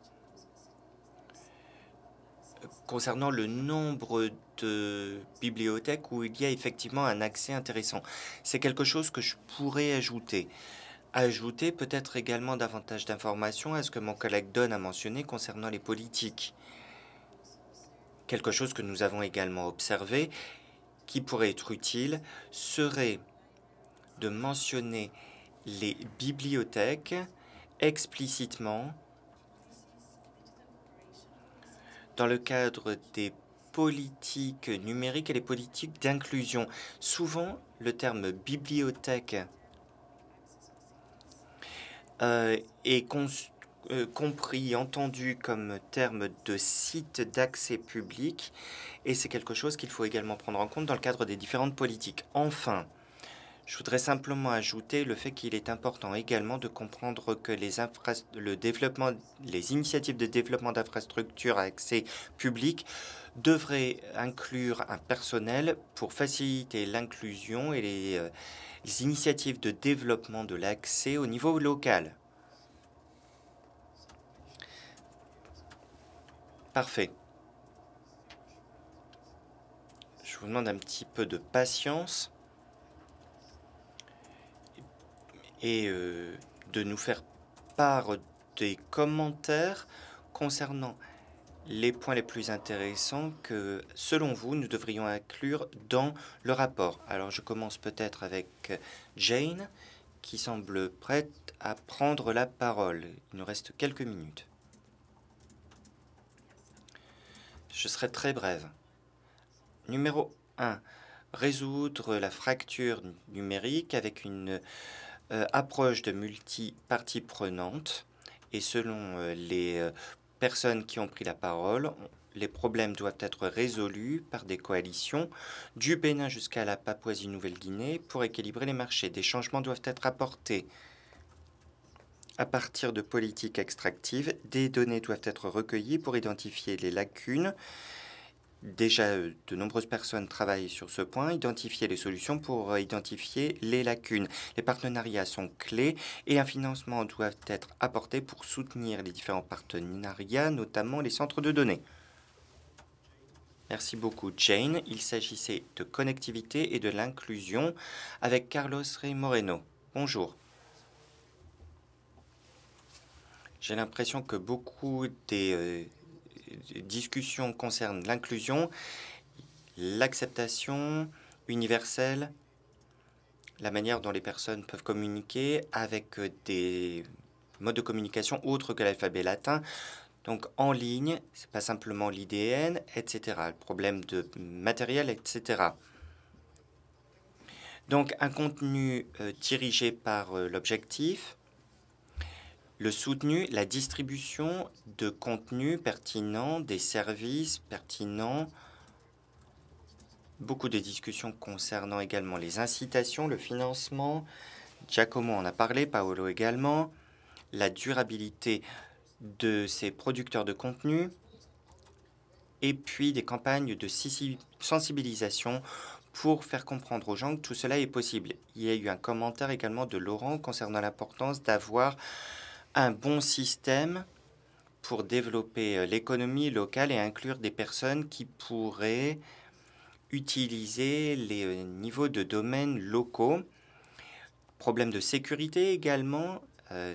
concernant le nombre de bibliothèques où il y a effectivement un accès intéressant. C'est quelque chose que je pourrais ajouter. Ajouter peut-être également davantage d'informations à ce que mon collègue donne a mentionné concernant les politiques. Quelque chose que nous avons également observé, qui pourrait être utile, serait de mentionner les bibliothèques explicitement dans le cadre des politiques numériques et les politiques d'inclusion. Souvent, le terme bibliothèque euh, est euh, compris, entendu comme terme de site d'accès public et c'est quelque chose qu'il faut également prendre en compte dans le cadre des différentes politiques. Enfin, je voudrais simplement ajouter le fait qu'il est important également de comprendre que les, le développement, les initiatives de développement d'infrastructures à accès public devraient inclure un personnel pour faciliter l'inclusion et les, euh, les initiatives de développement de l'accès au niveau local. Parfait. Je vous demande un petit peu de patience. et euh, de nous faire part des commentaires concernant les points les plus intéressants que, selon vous, nous devrions inclure dans le rapport. Alors, je commence peut-être avec Jane, qui semble prête à prendre la parole. Il nous reste quelques minutes. Je serai très brève. Numéro 1. Résoudre la fracture numérique avec une euh, approche de multi-parties prenantes et selon euh, les euh, personnes qui ont pris la parole, les problèmes doivent être résolus par des coalitions du Bénin jusqu'à la Papouasie-Nouvelle-Guinée pour équilibrer les marchés. Des changements doivent être apportés à partir de politiques extractives. Des données doivent être recueillies pour identifier les lacunes Déjà, euh, de nombreuses personnes travaillent sur ce point, identifier les solutions pour euh, identifier les lacunes. Les partenariats sont clés et un financement doit être apporté pour soutenir les différents partenariats, notamment les centres de données. Merci beaucoup Jane. Il s'agissait de connectivité et de l'inclusion avec Carlos Rey Moreno. Bonjour. J'ai l'impression que beaucoup des euh, discussion concerne l'inclusion, l'acceptation universelle, la manière dont les personnes peuvent communiquer avec euh, des modes de communication autres que l'alphabet latin. Donc en ligne, n'est pas simplement l'IDN, etc. Le problème de matériel, etc. Donc un contenu euh, dirigé par euh, l'objectif, le soutenu, la distribution de contenus pertinents, des services pertinents, beaucoup de discussions concernant également les incitations, le financement, Giacomo en a parlé, Paolo également, la durabilité de ces producteurs de contenu et puis des campagnes de sensibilisation pour faire comprendre aux gens que tout cela est possible. Il y a eu un commentaire également de Laurent concernant l'importance d'avoir un bon système pour développer euh, l'économie locale et inclure des personnes qui pourraient utiliser les euh, niveaux de domaines locaux. Problèmes de sécurité également, euh,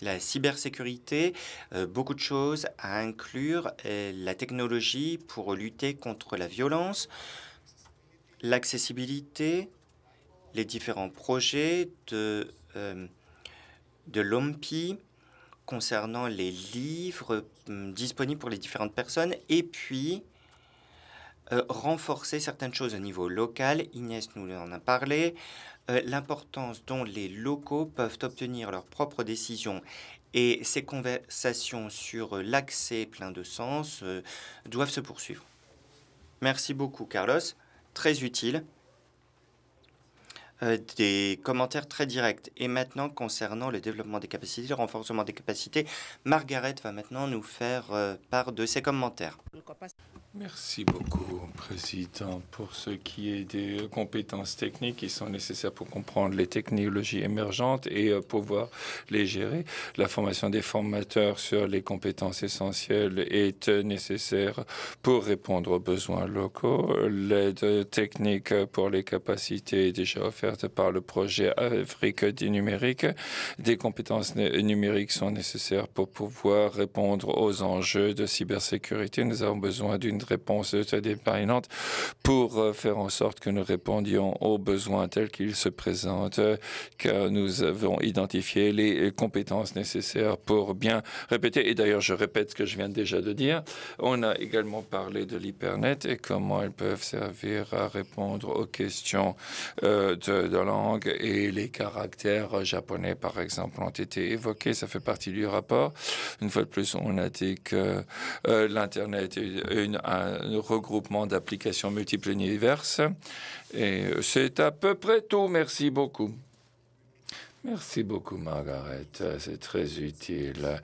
la cybersécurité, beaucoup de choses à inclure, la technologie pour lutter contre la violence, l'accessibilité, les différents projets de de l'OMPI concernant les livres hum, disponibles pour les différentes personnes et puis euh, renforcer certaines choses au niveau local. Inès nous en a parlé. Euh, l'importance dont les locaux peuvent obtenir leurs propres décisions et ces conversations sur l'accès plein de sens euh, doivent se poursuivre. Merci beaucoup Carlos, très utile. Euh, des commentaires très directs. Et maintenant, concernant le développement des capacités, le renforcement des capacités, Margaret va maintenant nous faire euh, part de ses commentaires. Merci beaucoup, Président. Pour ce qui est des compétences techniques qui sont nécessaires pour comprendre les technologies émergentes et euh, pouvoir les gérer, la formation des formateurs sur les compétences essentielles est nécessaire pour répondre aux besoins locaux. L'aide technique pour les capacités est déjà offerte par le projet Afrique du numérique. Des compétences numériques sont nécessaires pour pouvoir répondre aux enjeux de cybersécurité. Nous avons besoin d'une réponse déterminante pour euh, faire en sorte que nous répondions aux besoins tels qu'ils se présentent, car nous avons identifié les compétences nécessaires pour bien répéter. Et d'ailleurs, je répète ce que je viens déjà de dire. On a également parlé de l'hypernet et comment elles peuvent servir à répondre aux questions euh, de de langue et les caractères japonais, par exemple, ont été évoqués. Ça fait partie du rapport. Une fois de plus, on a dit que euh, l'Internet est un regroupement d'applications multiples et diverses. Et c'est à peu près tout. Merci beaucoup. Merci beaucoup, Margaret. C'est très utile.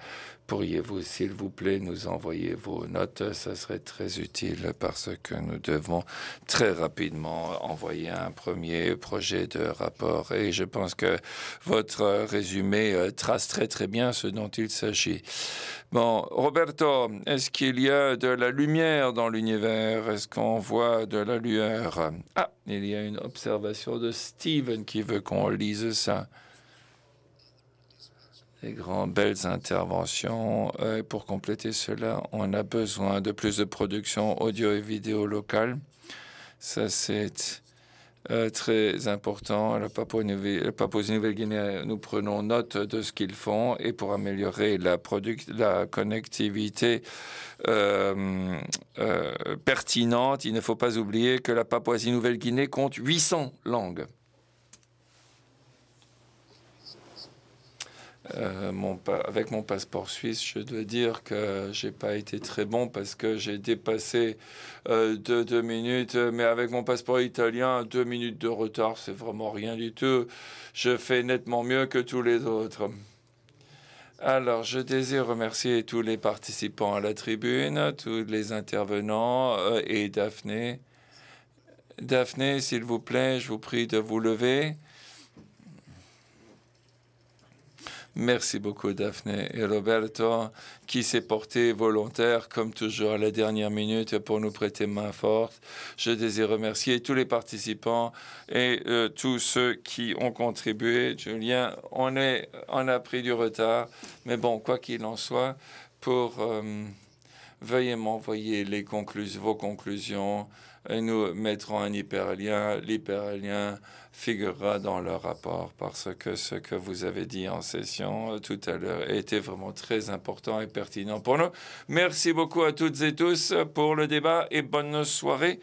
Pourriez-vous, s'il vous plaît, nous envoyer vos notes Ça serait très utile parce que nous devons très rapidement envoyer un premier projet de rapport. Et je pense que votre résumé euh, trace très très bien ce dont il s'agit. Bon, Roberto, est-ce qu'il y a de la lumière dans l'univers Est-ce qu'on voit de la lueur Ah, il y a une observation de Steven qui veut qu'on lise ça des grandes belles interventions. Euh, pour compléter cela, on a besoin de plus de production audio et vidéo locale. Ça, c'est euh, très important. La Papouasie-Nouvelle-Guinée, nous prenons note de ce qu'ils font et pour améliorer la, la connectivité euh, pertinente, il ne faut pas oublier que la Papouasie-Nouvelle-Guinée compte 800 langues. Euh, avec mon passeport suisse, je dois dire que j'ai pas été très bon parce que j'ai dépassé euh, de deux minutes. Mais avec mon passeport italien, deux minutes de retard, c'est vraiment rien du tout. Je fais nettement mieux que tous les autres. Alors, je désire remercier tous les participants à la tribune, tous les intervenants euh, et Daphné. Daphné, s'il vous plaît, je vous prie de vous lever. Merci beaucoup, Daphné et Roberto, qui s'est porté volontaire, comme toujours, à la dernière minute pour nous prêter main forte. Je désire remercier tous les participants et euh, tous ceux qui ont contribué. Julien, on, est, on a pris du retard, mais bon, quoi qu'il en soit, pour. Euh, veuillez m'envoyer les vos conclusions et nous mettrons un hyperlien. L'hyperlien figurera dans le rapport parce que ce que vous avez dit en session euh, tout à l'heure était vraiment très important et pertinent pour nous. Merci beaucoup à toutes et tous pour le débat et bonne soirée.